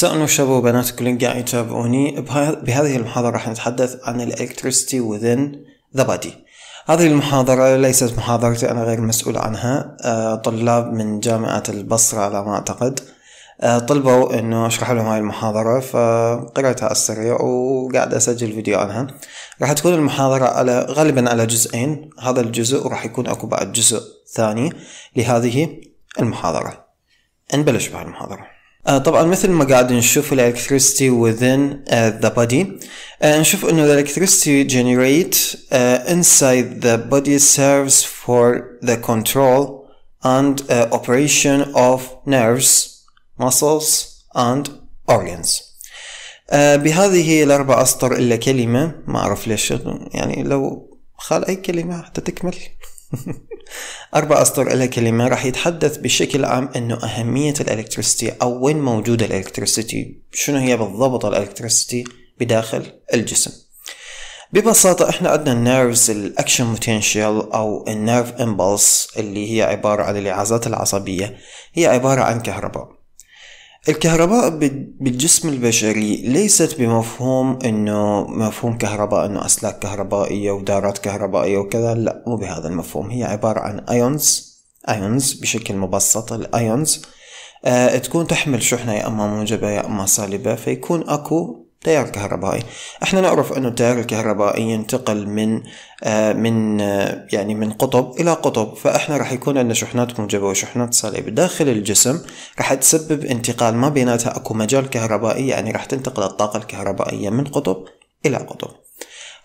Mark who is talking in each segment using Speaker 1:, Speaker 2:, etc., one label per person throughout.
Speaker 1: مساء شباب وبنات كل قاعد يتابعوني بهذه المحاضرة راح نتحدث عن الالكتريستي within the body هذه المحاضرة ليست محاضرتي أنا غير مسؤول عنها آه، طلاب من جامعة البصرة على ما أعتقد آه، طلبوا انه اشرح لهم هاي المحاضرة فقرأتها على السريع وقاعد اسجل فيديو عنها راح تكون المحاضرة على غالبا على جزئين هذا الجزء وراح يكون اكو بعد جزء ثاني لهذه المحاضرة نبلش بهاي المحاضرة آه، طبعا مثل ما قاعد نشوف الالكتريستي within آه، the body آه، نشوف انه الالكتريستي generate inside the body serves for the control and operation of nerves muscles and organs بهذه الاربع اسطر الا كلمه ما اعرف ليش يعني لو خال اي كلمه حتى تكمل أربع أسطر إلى كلمة راح يتحدث بشكل عام أنه أهمية الإلكتريسيتي أو وين موجودة الإلكتريسيتي شنو هي بالضبط الإلكتريسيتي بداخل الجسم ببساطة احنا عندنا النيرفز الاكشن بوتنشال او النيرف امبلس اللي هي عبارة عن الإعازات العصبية هي عبارة عن كهرباء الكهرباء بالجسم البشري ليست بمفهوم انه مفهوم كهرباء انه اسلاك كهربائية ودارات كهربائية وكذا لا مو بهذا المفهوم هي عبارة عن ايونز ايونز بشكل مبسط الايونز آه تكون تحمل شحنة يا اما موجبة يا اما سالبة فيكون اكو تيار كهربائي احنا نعرف انه التيار الكهربائي ينتقل من آه من آه يعني من قطب الى قطب فاحنا راح يكون عندنا شحنات موجبه وشحنات سالبه داخل الجسم راح تسبب انتقال ما بيناتها اكو مجال كهربائي يعني راح تنتقل الطاقه الكهربائيه من قطب الى قطب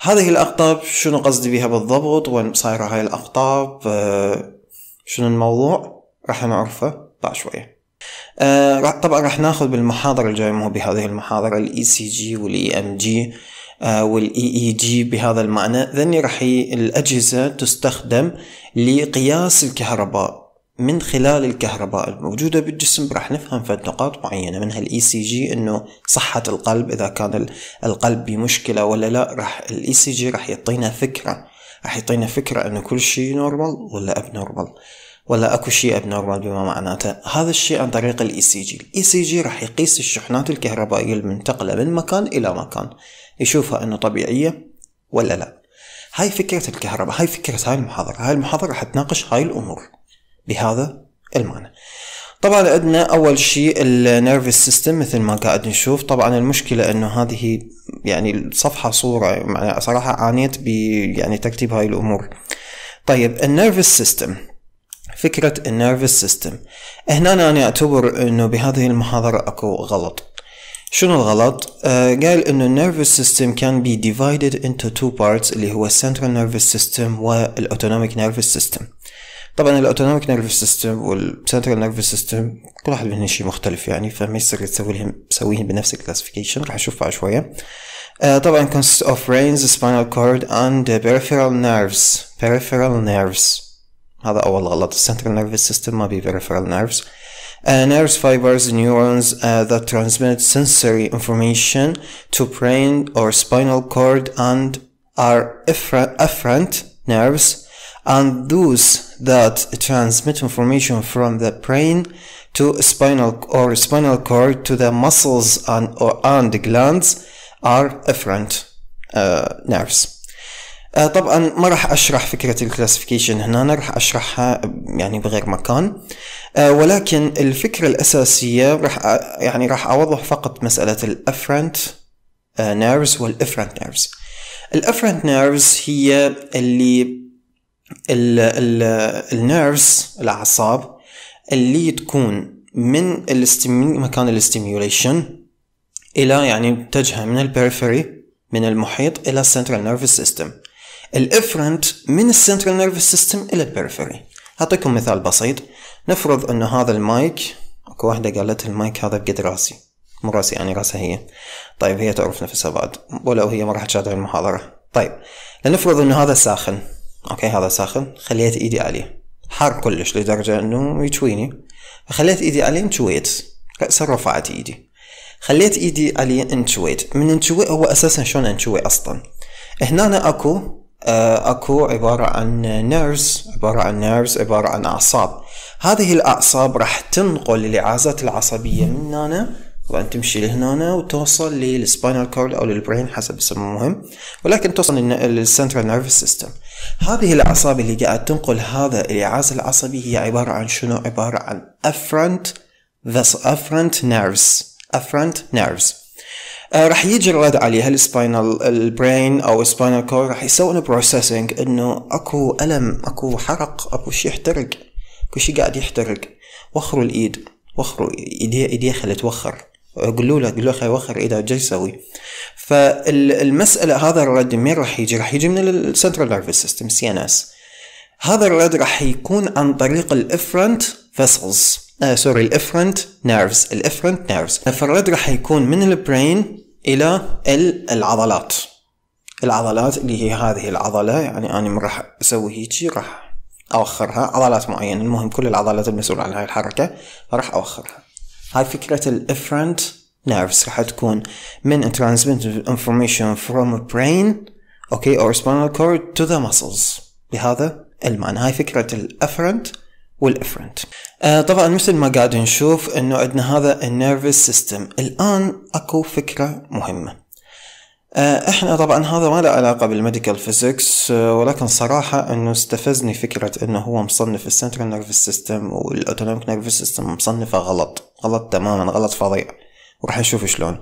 Speaker 1: هذه الاقطاب شنو قصدي بها بالضبط وين صايره هاي الاقطاب آه شنو الموضوع راح نعرفه بعد شويه آه طبعا راح ناخذ بالمحاضرة الجاية مو بهذه المحاضرة الاي سي e جي والاي e ام آه، جي والاي اي e جي بهذا المعنى ذني راح الاجهزة تستخدم لقياس الكهرباء من خلال الكهرباء الموجودة بالجسم راح نفهم في نقاط معينة منها الاي سي جي انه صحة القلب اذا كان القلب بمشكلة ولا لا راح الاي سي جي راح يعطينا فكرة راح يعطينا فكرة انه كل شيء نورمال ولا اب نورمال ولا اكو شيء ابنورمال بما معناته هذا الشيء عن طريق الاي سي جي الاي سي جي راح يقيس الشحنات الكهربائيه المنتقله من مكان الى مكان يشوفها انه طبيعيه ولا لا هاي فكره الكهرباء هاي فكره هاي المحاضره هاي المحاضره راح تناقش هاي الامور بهذا المعنى طبعا عندنا اول شيء النيرفس سيستم مثل ما قاعد نشوف طبعا المشكله انه هذه يعني الصفحه صوره يعني صراحه عانيت ب يعني ترتيب هاي الامور طيب النيرفس سيستم فكرة النيرفس سيستم هنا أنا أعتبر أنه بهذه المحاضرة أكو غلط شنو الغلط؟ آه قال أنه النيرفس سيستم كان بي divided into two parts اللي هو central nervous system والautonomic nervous system طبعا الاوتونوميك نيرفس سيستم والسنترال نيرفس سيستم كل واحد منهم شيء مختلف يعني فما يصير تسوي لهم تسويهم بنفس الكلاسيفيكيشن راح بعد شويه آه طبعا consists of brains spinal cord and peripheral nerves peripheral nerves هذا أول غلط the central nervous system ما بيه peripheral nerves uh, nerves fibers neurons uh, that transmit sensory information to brain or spinal cord and are afferent nerves and those that transmit information from the brain to spinal or spinal cord to the muscles and or and glands are afferent uh, nerves آه، طبعا ما راح اشرح فكرة الكلاسيفيكيشن هنا أنا راح اشرحها آه، يعني بغير مكان آه، ولكن الفكرة الاساسية راح يعني راح اوضح فقط مسألة الافرنت نيرفز والافرنت نيرفز الافرنت نيرفز هي اللي النيرفز الاعصاب اللي تكون من مكان الاستيميوليشن الى يعني متجهه من البيريفري من المحيط الى السنترال نيرفس سيستم الافرنت من السنترال نيرفس سيستم الى البريفري اعطيكم مثال بسيط نفرض انه هذا المايك اكو واحده قالت المايك هذا بقد راسي مو راسي يعني راسها هي طيب هي تعرف نفسها بعد ولو هي ما راح تشاهد المحاضره طيب لنفرض انه هذا ساخن اوكي هذا ساخن خليت ايدي عليه حار كلش لدرجه انه يشويني فخليت ايدي عليه انشويت راسا رفعت ايدي خليت ايدي عليه انشويت من انشوي هو اساسا شلون انشوي اصلا هنا اكو آه، اكو عبارة عن نيرز عبارة عن نيرز عبارة عن اعصاب هذه الاعصاب راح تنقل الاعازات العصبية من هنا طبعا تمشي لهنا وتوصل للسباينال كورد او للبرين حسب اسمه المهم ولكن توصل للسنترال نيرفس سيستم هذه الاعصاب اللي قاعد تنقل هذا الاعاز العصبي هي عبارة عن شنو عبارة عن افرنت افرنت نيرفز افرنت نيرفز آه، راح يجي الرد عليها السباينال البرين او السباينال كور راح يسوون بروسيسنج انه اكو الم اكو حرق اكو شيء يحترق اكو شيء قاعد يحترق وخروا الايد وخروا ايديه ايديه خلي توخر قولوا له قولوا له خلي وخر ايده جاي يسوي فالمساله هذا الرد مين راح يجي راح يجي من السنترال نيرفس سيستم سي ان اس هذا الرد راح يكون عن طريق الافرنت فيسلز سوري الافرنت نيرفز الافرنت نيرفز فالرد راح يكون من البرين الى العضلات العضلات اللي هي هذه العضله يعني انا راح اسوي هيجي راح اوخرها عضلات معينه المهم كل العضلات المسؤوله عن هاي الحركه راح اوخرها هاي فكره الافرنت نيرفز راح تكون من ترانسمت انفورميشن فروم برين اوكي اور سبينال كورد تو ذا ماسلز muscles بهذا المعنى هاي فكره الافرنت والافرنت آه طبعا مثل ما قاعد نشوف انه عندنا هذا النيرفس سيستم الان اكو فكرة مهمة آه احنا طبعا هذا ما له علاقة بالميديكال فيزيكس آه ولكن صراحة انه استفزني فكرة انه هو مصنف السنترال نيرفس سيستم والاوتونوميك نيرفس سيستم مصنفة غلط غلط تماما غلط فظيع وراح نشوف شلون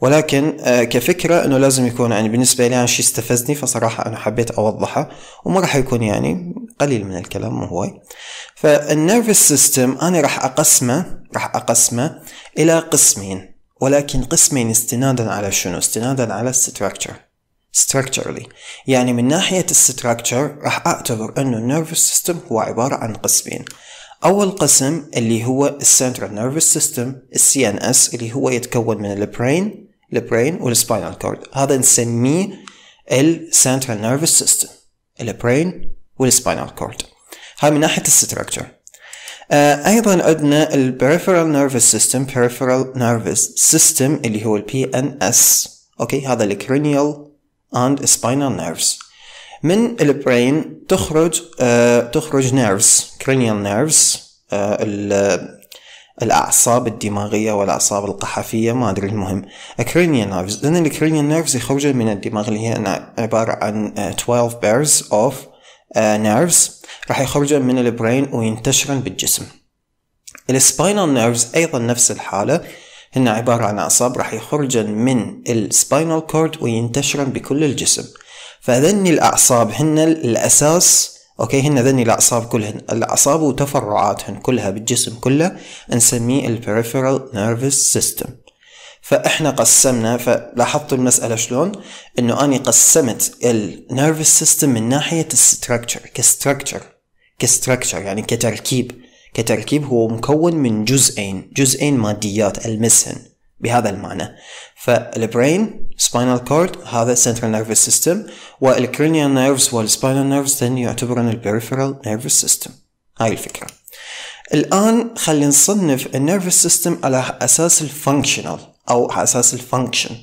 Speaker 1: ولكن آه، كفكرة انه لازم يكون يعني بالنسبة لي انا شيء استفزني فصراحة انا حبيت اوضحه وما راح يكون يعني قليل من الكلام مو هواي فالنيرفس سيستم انا راح اقسمه راح اقسمه الى قسمين ولكن قسمين استنادا على شنو استنادا على structure structurally يعني من ناحية الستراكتشر راح اعتبر انه النيرفس سيستم هو عبارة عن قسمين أول قسم اللي هو Central Nervous System السي ان اس اللي هو يتكون من البرين البرين والسباينال كورد هذا نسميه السنترال نيرفس سيستم البرين والسباينال كورد هاي من ناحية الستركتشر آه أيضا عندنا البريفرال نيرفس سيستم بريفرال نيرفس سيستم اللي هو البي ان اس أوكي هذا الكرينيال اند سباينال nerves من البرين تخرج آه تخرج نيرفز كرينيال نيرفز الاعصاب الدماغيه والاعصاب القحفيه ما ادري المهم cranial nerves لان cranial nerves يخرج من الدماغ اللي هي عباره عن 12 آه، pairs of آه، nerves راح يخرج من البرين وينتشرن بالجسم السباينال نيرفز ايضا نفس الحاله هن عباره عن اعصاب راح يخرجن من السباينال كورد وينتشرن بكل الجسم فهذني الأعصاب هن الأساس أوكي هن ذني الأعصاب كلهن الأعصاب وتفرعاتهن كلها بالجسم كله نسميه البريفيرال نيرفس سيستم فإحنا قسمنا فلاحظتوا المسألة شلون إنه اني قسمت النيرفس سيستم من ناحية الستركتشر كستركتشر كستركتشر يعني كتركيب كتركيب هو مكون من جزئين جزئين ماديات ألمسهن بهذا المعنى فالبرين سبينال كورد هذا central nervous system نيرفز والسبينال نيرفز nerves يعتبرون البريفرال نيرفس سيستم هاي الفكرة الآن خلينا نصنف النيرفس سيستم على أساس الفانكشنال أو على أساس الفانكشن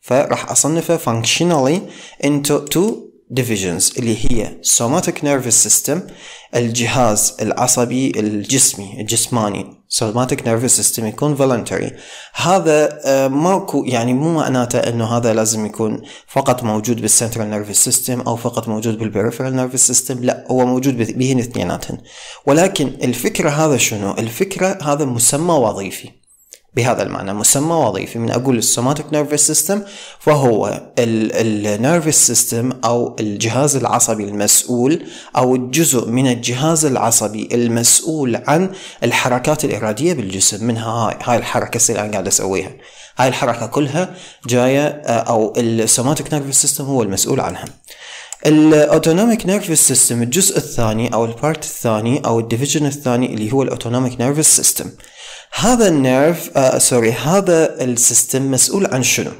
Speaker 1: فراح أصنفه فانكشنالي انتو تو ديفيجنز اللي هي سوماتيك نيرفس سيستم الجهاز العصبي الجسمي الجسماني سوماتيك نيرفس سيستم يكون فولنتري هذا آه، ماكو يعني مو معناته انه هذا لازم يكون فقط موجود بالسنترال نيرفس سيستم او فقط موجود بالبريفرال نيرفس سيستم لا هو موجود بهن اثنيناتهم ولكن الفكره هذا شنو الفكره هذا مسمى وظيفي بهذا المعنى مسمى وظيفي من أقول السوماتيك نيرفس سيستم فهو النيرفس سيستم أو الجهاز العصبي المسؤول أو الجزء من الجهاز العصبي المسؤول عن الحركات الإرادية بالجسم منها هاي, الحركة اللي أنا قاعد أسويها هاي الحركة كلها جاية آه، أو السوماتيك نيرفس سيستم هو المسؤول عنها الاوتونوميك نيرفس سيستم الجزء الثاني او البارت الثاني او الديفيجن الثاني اللي هو الاوتونوميك نيرفس سيستم هذا النيرف آه، سوري uh, هذا السيستم مسؤول عن شنو؟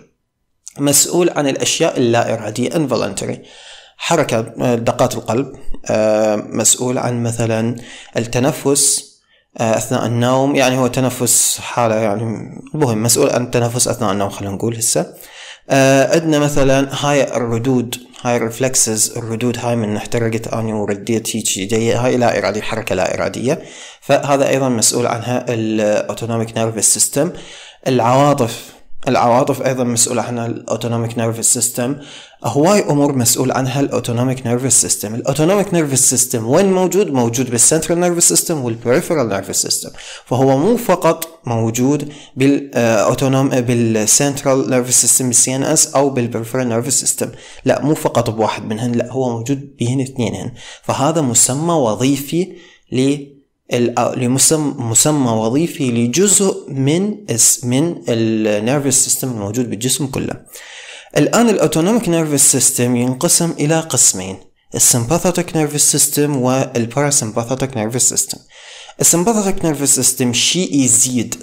Speaker 1: مسؤول عن الأشياء اللا إرادية involuntary حركة آه، دقات القلب آه، مسؤول عن مثلا التنفس اثناء النوم يعني هو تنفس حاله يعني المهم مسؤول عن التنفس اثناء النوم خلينا نقول هسه آه، عندنا مثلا هاي الردود هاي الرفلكسز الردود هاي من احترقت اني ورديت هيك ايدي هاي لا اراديه حركه لا اراديه فهذا ايضا مسؤول عنها الاوتونوميك نيرفس سيستم العواطف العواطف ايضا مسؤول عنها الاوتونوميك نيرفس سيستم هواي امور مسؤول عنها الاوتونوميك نيرفس سيستم الاوتونوميك نيرفس سيستم وين موجود موجود بالسنترال نيرفس سيستم والبريفيرال نيرفس سيستم فهو مو فقط موجود بالاوتونوم بالسنترال نيرفس سيستم السي ان اس او بالبريفيرال نيرفس سيستم لا مو فقط بواحد منهن لا هو موجود بهن اثنينهن فهذا مسمى وظيفي لمسمى وظيفي لجزء من من النيرفس سيستم الموجود بالجسم كله الآن الأوتونوميك نيرفس سيستم ينقسم إلى قسمين السمباثاتيك نيرفس سيستم والباراسمباثاتيك نيرفس سيستم السمباثاتيك نيرفس سيستم شيء يزيد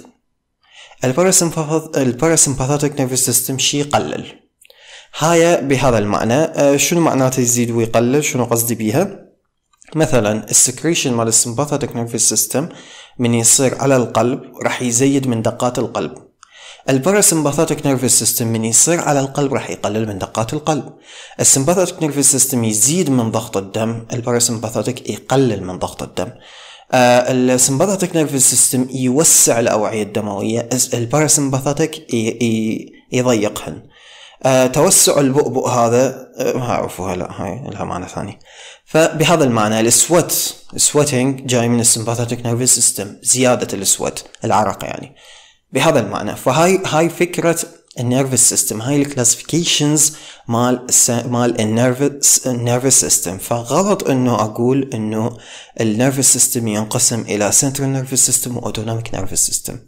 Speaker 1: الباراسمباثاتيك نيرفس سيستم شيء يقلل هاي بهذا المعنى آه، شنو معناته يزيد ويقلل شنو قصدي بيها مثلا السكريشن مال السمباثيتك نيرفس سيستم من يصير على القلب راح يزيد من دقات القلب الباراسمباثيتك نيرفس سيستم من يصير على القلب راح يقلل من دقات القلب السمباثيتك نيرفس سيستم يزيد من ضغط الدم الباراسمباثيتك يقلل من ضغط الدم آه السمباثيتك نيرفس سيستم يوسع الاوعيه الدمويه الباراسمباثيتك يضيقهن آه توسع البؤبؤ هذا آه ما اعرفها لا هاي لها معنى ثاني فبهذا المعنى السوت سوتينج جاي من السمباثيتك نيرفس سيستم زياده السوت العرق يعني بهذا المعنى فهاي هاي فكره النيرفس سيستم هاي الكلاسيفيكيشنز مال مال النيرفس النيرفس سيستم فغلط انه اقول انه النيرفس سيستم ينقسم الى سنترال نيرفس سيستم واوتونوميك نيرفس سيستم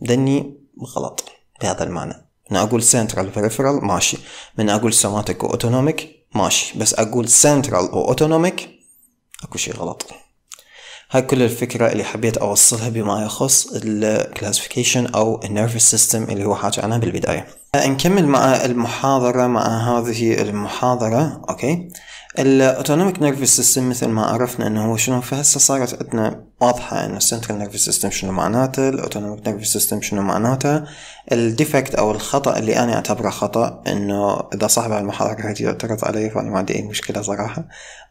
Speaker 1: دني غلط بهذا المعنى من اقول سنترال بريفرال ماشي من اقول سوماتيك واوتونوميك ماشي بس اقول سنترال واوتونوميك اكو شي غلط هاي كل الفكرة اللي حبيت أوصلها بما يخص الكلاسيفيكيشن أو النيرفس سيستم اللي هو حاج عنها بالبداية نكمل مع المحاضرة مع هذه المحاضرة أوكي الاوتونوميك نيرفس سيستم مثل ما عرفنا انه هو شنو فهسه صارت عندنا واضحه انه السنترال نيرفس سيستم شنو معناته الاوتونوميك نيرفس سيستم شنو معناته الديفكت او الخطا اللي انا اعتبره خطا انه اذا صاحب المحاضره راح يعترض علي فانا ما عندي اي مشكله صراحه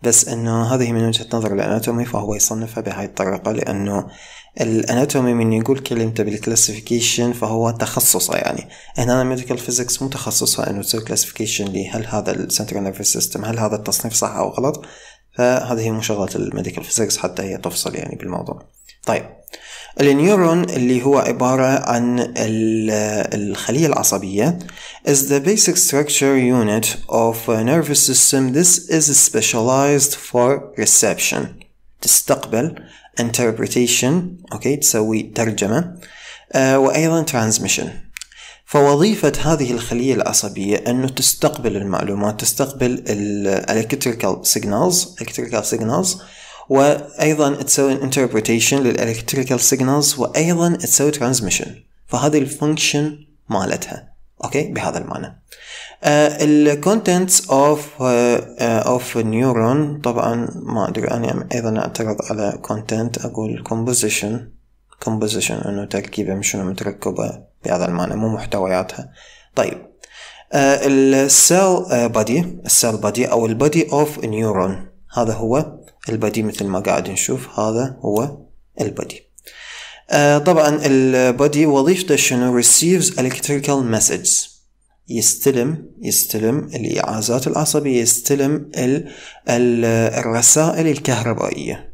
Speaker 1: بس انه هذه من وجهه نظر الاناتومي فهو يصنفها بهاي الطريقه لانه الاناتومي من يقول كلمة بالكلاسيفيكيشن فهو تخصصه يعني هنا الميديكال فيزيكس مو تخصصه انه تسوي كلاسيفيكيشن لهل هذا السنترال نيرفس سيستم هل هذا التصنيف صح او غلط فهذه مو شغلة الميديكال فيزيكس حتى هي تفصل يعني بالموضوع طيب النيورون اللي هو عبارة عن الخلية العصبية is the basic structure unit of a nervous system this is specialized for reception تستقبل interpretation أوكي تسوي ترجمة آه، وأيضا transmission فوظيفة هذه الخلية العصبية أنه تستقبل المعلومات تستقبل الالكتريكال سيجنالز electrical signals وأيضا تسوي interpretation للالكتريكال signals وأيضا تسوي transmission فهذه الفانكشن مالتها أوكي بهذا المعنى uh, of آه، of neuron طبعا ما ادري انا ايضا اعترض على content اقول composition composition انه تركيبه مش شنو متركبه بهذا المعنى مو محتوياتها طيب آه، السيل body cell body او body of neuron هذا هو body مثل ما قاعد نشوف هذا هو uh, طبعا body وظيفته شنو receives electrical messages يستلم يستلم الإعازات العصبية يستلم الـ الـ الرسائل الكهربائية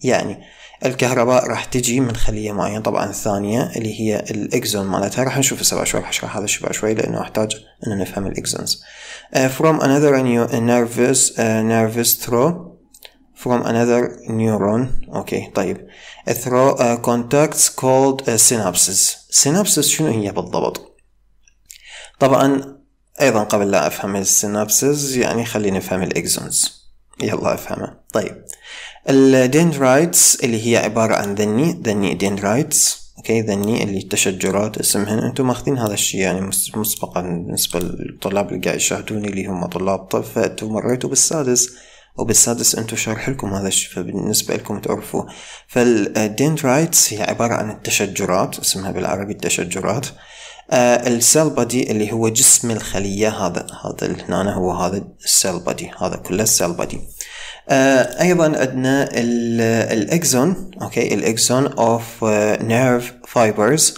Speaker 1: يعني الكهرباء راح تجي من خلية معينة طبعا الثانية اللي هي الإكزون مالتها راح نشوف هسه شوي راح أشرح هذا الشبع شوي لأنه أحتاج أن نفهم الإكزونز uh, from another uh, nervous uh, nervous throw from another neuron اوكي طيب through uh, contacts called uh, synapses synapses شنو هي بالضبط طبعا ايضا قبل لا افهم السينابسز يعني خليني افهم الاكزونز يلا افهمها طيب الدندرايتس اللي هي عبارة عن ذني ذني دندرايتس اوكي ذني اللي تشجرات اسمهن انتم ماخذين هذا الشيء يعني مسبقا بالنسبة للطلاب اللي قاعد يشاهدوني اللي هم طلاب طب فانتم مريتوا بالسادس وبالسادس انتم شارح لكم هذا الشيء فبالنسبة لكم تعرفوه فالدندرايتس هي عبارة عن التشجرات اسمها بالعربي التشجرات آه، السيل بادي اللي هو جسم الخلية هذا هذا هنا هو هذا السيل بادي هذا كله السيل آه، بادي ايضا عندنا الاكزون اوكي الاكزون اوف نيرف فايبرز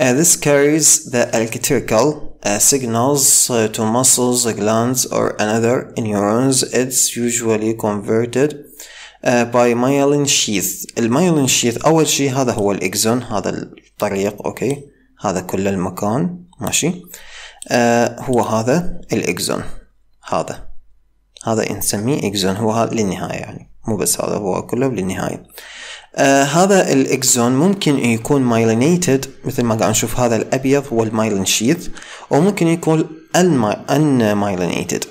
Speaker 1: this carries the electrical uh, signals uh, to muscles, glands, or another neurons. It's usually converted uh, by myelin sheath. المyelin sheath أول شيء هذا هو الإكزون هذا الطريق أوكي هذا كل المكان ماشي آه هو هذا الاكزون هذا هذا نسميه اكزون هو هذا للنهاية يعني مو بس هذا هو كله للنهاية آه هذا الاكزون ممكن يكون مايلينيتد مثل ما قاعد نشوف هذا الابيض هو المايلين شيث وممكن يكون ان مايلينيتد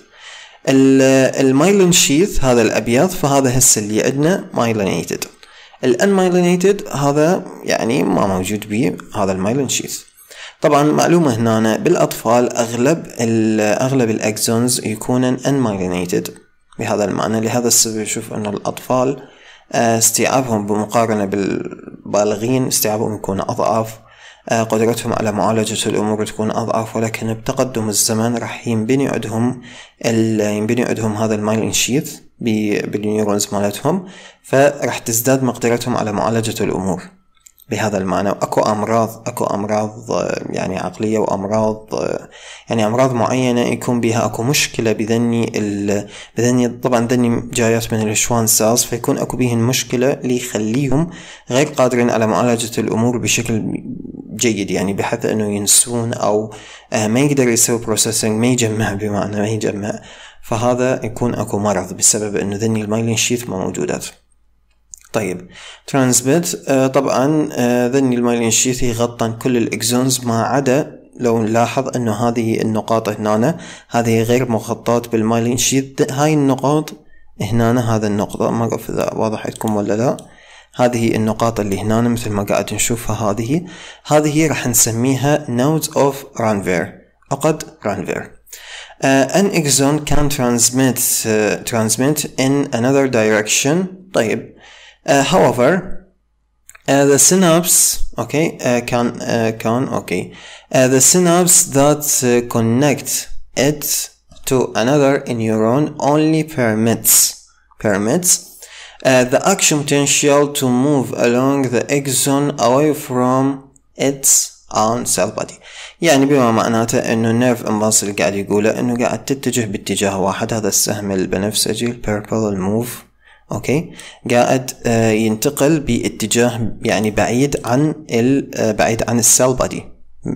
Speaker 1: المايلين شيث هذا الابيض فهذا هسه اللي عندنا مايلينيتد الانمايلينيتد هذا يعني ما موجود به هذا المايلين شيث طبعا معلومة هنا بالأطفال أغلب أغلب الأكزونز يكونن unmyelinated بهذا المعنى لهذا السبب نشوف أن الأطفال آه، استيعابهم بمقارنة بالبالغين استيعابهم يكون أضعاف آه، قدرتهم على معالجة الأمور تكون أضعف ولكن بتقدم الزمن راح ينبني عندهم ينبني عندهم هذا المايلين شيث بالنيورونز مالتهم فراح تزداد مقدرتهم على معالجة الأمور بهذا المعنى واكو امراض اكو امراض آه، يعني عقليه وامراض آه، يعني امراض معينه يكون بها اكو مشكله بذني ال... بذني طبعا ذني جايات من الشوان سالز فيكون اكو بهن مشكله اللي يخليهم غير قادرين على معالجه الامور بشكل جيد يعني بحيث انه ينسون او آه، ما يقدر يسوي بروسيسنج ما يجمع بمعنى ما يجمع فهذا يكون اكو مرض بسبب انه ذني المايلين شيث ما موجودات طيب ترانسبت آه، طبعا آه، ذني المايلين شيث يغطن كل الاكزونز ما عدا لو نلاحظ انه هذه النقاط هنا هذه غير مغطاة بالمايلين شيث هاي النقاط هنا هذا النقطة ما أعرف إذا واضح عندكم ولا لا هذه النقاط اللي هنا مثل ما قاعد نشوفها هذه هذه راح نسميها nodes of Ranvier عقد Ranvier Uh, an exon can transmit uh, transmit in another direction طيب uh, however Uh, the synapse okay uh, can uh, can okay the synapse that connect it to another neuron only permits permits uh, the action potential to move along the axon away from its own cell body يعني بما معناته انه نيرف امبلس اللي قاعد يقوله انه قاعد تتجه باتجاه واحد هذا السهم البنفسجي البيربل الموف اوكي قاعد uh, ينتقل باتجاه يعني بعيد عن uh, بعيد عن السيل بادي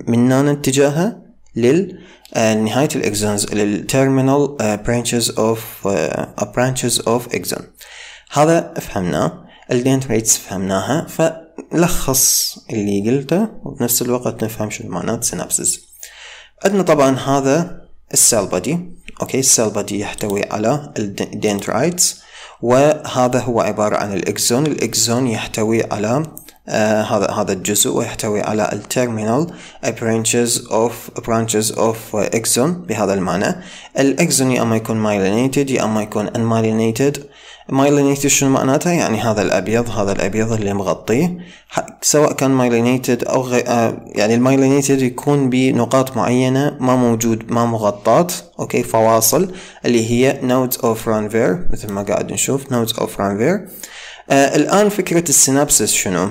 Speaker 1: من هنا اتجاهه لل uh, نهايه الاكزونز للترمينال برانشز اوف برانشز اوف اكزون هذا فهمناه الجينت ريتس فهمناها فلخص اللي قلته وبنفس الوقت نفهم شنو معنات سينابسز عندنا طبعا هذا السيل بودي اوكي السيل بودي يحتوي على الدينترايتس وهذا هو عبارة عن الإكزون الإكزون يحتوي على آه هذا هذا الجزء ويحتوي على التيرمينال برانشز اوف برانشز اوف اكزون بهذا المعنى الاكزون يا اما يكون مايلينيتد يا اما يكون unmyelinated شنو معناتها يعني هذا الابيض هذا الابيض اللي مغطيه سواء كان مايلينيتد او غي... آه، يعني المايلينيتد يكون بنقاط معينه ما موجود ما مغطاه اوكي فواصل اللي هي نودز اوف رانفير مثل ما قاعد نشوف نودز اوف رانفير الان فكره السينابسس شنو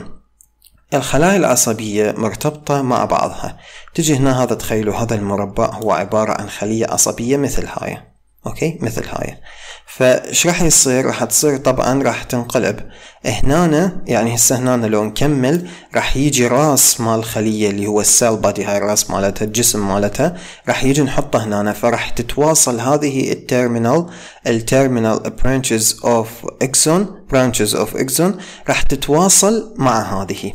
Speaker 1: الخلايا العصبية مرتبطة مع بعضها تجي هنا هذا تخيلوا هذا المربع هو عبارة عن خلية عصبية مثل هاي اوكي مثل هاي فايش راح يصير راح تصير طبعا راح تنقلب هنا يعني هسه هنا لو نكمل راح يجي راس مال الخليه اللي هو السيل بادي هاي الراس مالتها الجسم مالتها راح يجي نحطه هنا فراح تتواصل هذه التيرمينال التيرمينال برانشز اوف اكسون برانشز اوف اكسون راح تتواصل مع هذه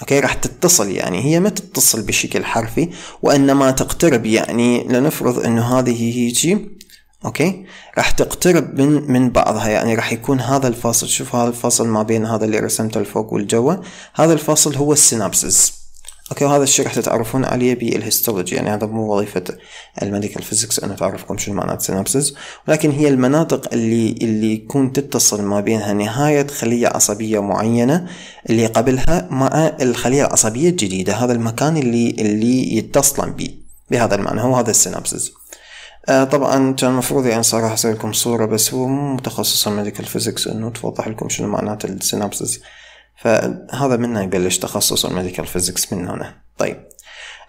Speaker 1: اوكي راح تتصل يعني هي ما تتصل بشكل حرفي وانما تقترب يعني لنفرض انه هذه هيجي اوكي راح تقترب من من بعضها يعني راح يكون هذا الفاصل شوف هذا الفاصل ما بين هذا اللي رسمته الفوق والجوا هذا الفاصل هو السينابسز اوكي وهذا الشيء راح تتعرفون عليه بالهيستولوجي يعني هذا مو وظيفة الميديكال فيزكس انه تعرفكم شو معنات سينابسز ولكن هي المناطق اللي اللي يكون تتصل ما بينها نهاية خلية عصبية معينة اللي قبلها مع الخلية العصبية الجديدة هذا المكان اللي اللي يتصلن به بهذا المعنى هو هذا السينابسز آه طبعا كان المفروض يعني صراحه اسوي لكم صوره بس هو مو متخصص ميديكال فيزيكس انه توضح لكم شنو معنات السينابسز فهذا منه يبلش تخصص الميديكال فيزيكس من هنا طيب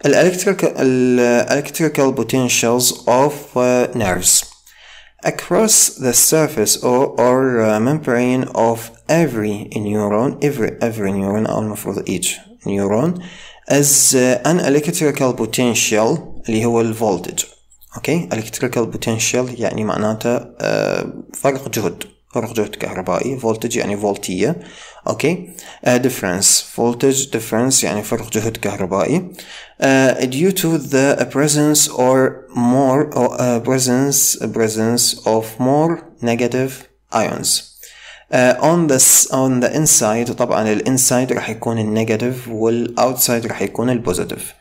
Speaker 1: الالكتريكال الالكتريكال بوتنشالز اوف نيرفز across the surface or, or uh, membrane of every neuron, every, every neuron أو المفروض each neuron as uh, an electrical potential اللي هو voltage اوكي الكتريكال بوتنشال يعني معناته آه، فرق جهد فرق جهد كهربائي فولتج يعني فولتية اوكي ديفرنس فولتج ديفرنس يعني فرق جهد كهربائي آه، due to the presence or more or, uh, presence presence of more negative ions Uh, on this on the inside طبعا الانسايد راح يكون النيجاتيف والاوتسايد راح يكون البوزيتيف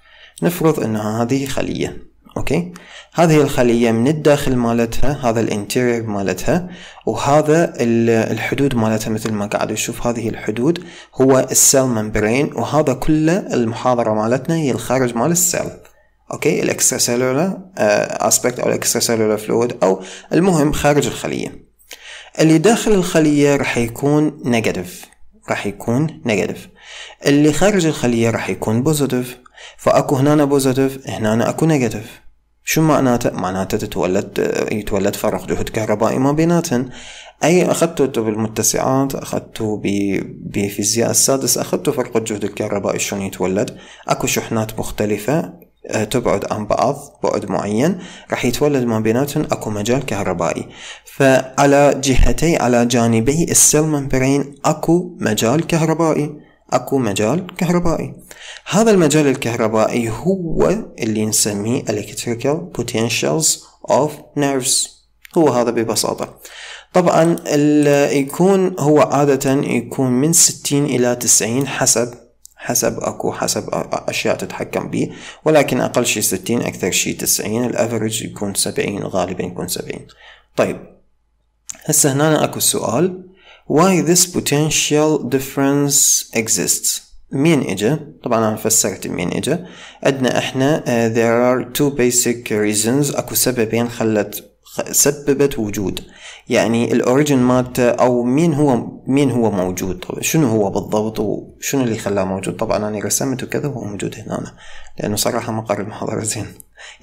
Speaker 1: نفرض انها هذه خليه اوكي هذه الخلية من الداخل مالتها هذا الانتيرير مالتها وهذا الحدود مالتها مثل ما قاعد نشوف هذه الحدود هو السيل ممبرين وهذا كله المحاضرة مالتنا هي الخارج مال السيل اوكي الاكسترا سيلولار اسبكت او الاكسترا سيلولار فلويد او المهم خارج الخلية اللي داخل الخلية راح يكون نيجاتيف راح يكون نيجاتيف اللي خارج الخلية راح يكون بوزيتيف فاكو هنا بوزيتيف هنا اكو نيجاتيف شو معناته؟ معناته تتولد إيه، يتولد فرق جهد كهربائي ما بيناتن اي اخذته بالمتسعات اخذته بفيزياء السادس اخذته فرق الجهد الكهربائي شلون يتولد اكو شحنات مختلفة آه، تبعد عن بعض بعد معين راح يتولد ما بيناتهم اكو مجال كهربائي فعلى جهتي على جانبي السيل ممبرين اكو مجال كهربائي اكو مجال كهربائي هذا المجال الكهربائي هو اللي نسميه electrical potentials of nerves هو هذا ببساطة طبعا يكون هو عادة يكون من 60 إلى 90 حسب حسب اكو حسب اشياء تتحكم به ولكن اقل شيء 60 اكثر شيء 90 الافرج يكون 70 غالبا يكون 70 طيب هسه هنا اكو سؤال why this potential difference exists مين اجا طبعا انا فسرت مين اجا عندنا احنا uh, there are two basic reasons اكو سببين خلت سببت وجود يعني الاوريجن مالته او مين هو مين هو موجود طيب، شنو هو بالضبط وشنو اللي خلاه موجود طبعا انا رسمت وكذا وهو موجود هنا لانه صراحه ما قرر المحاضره زين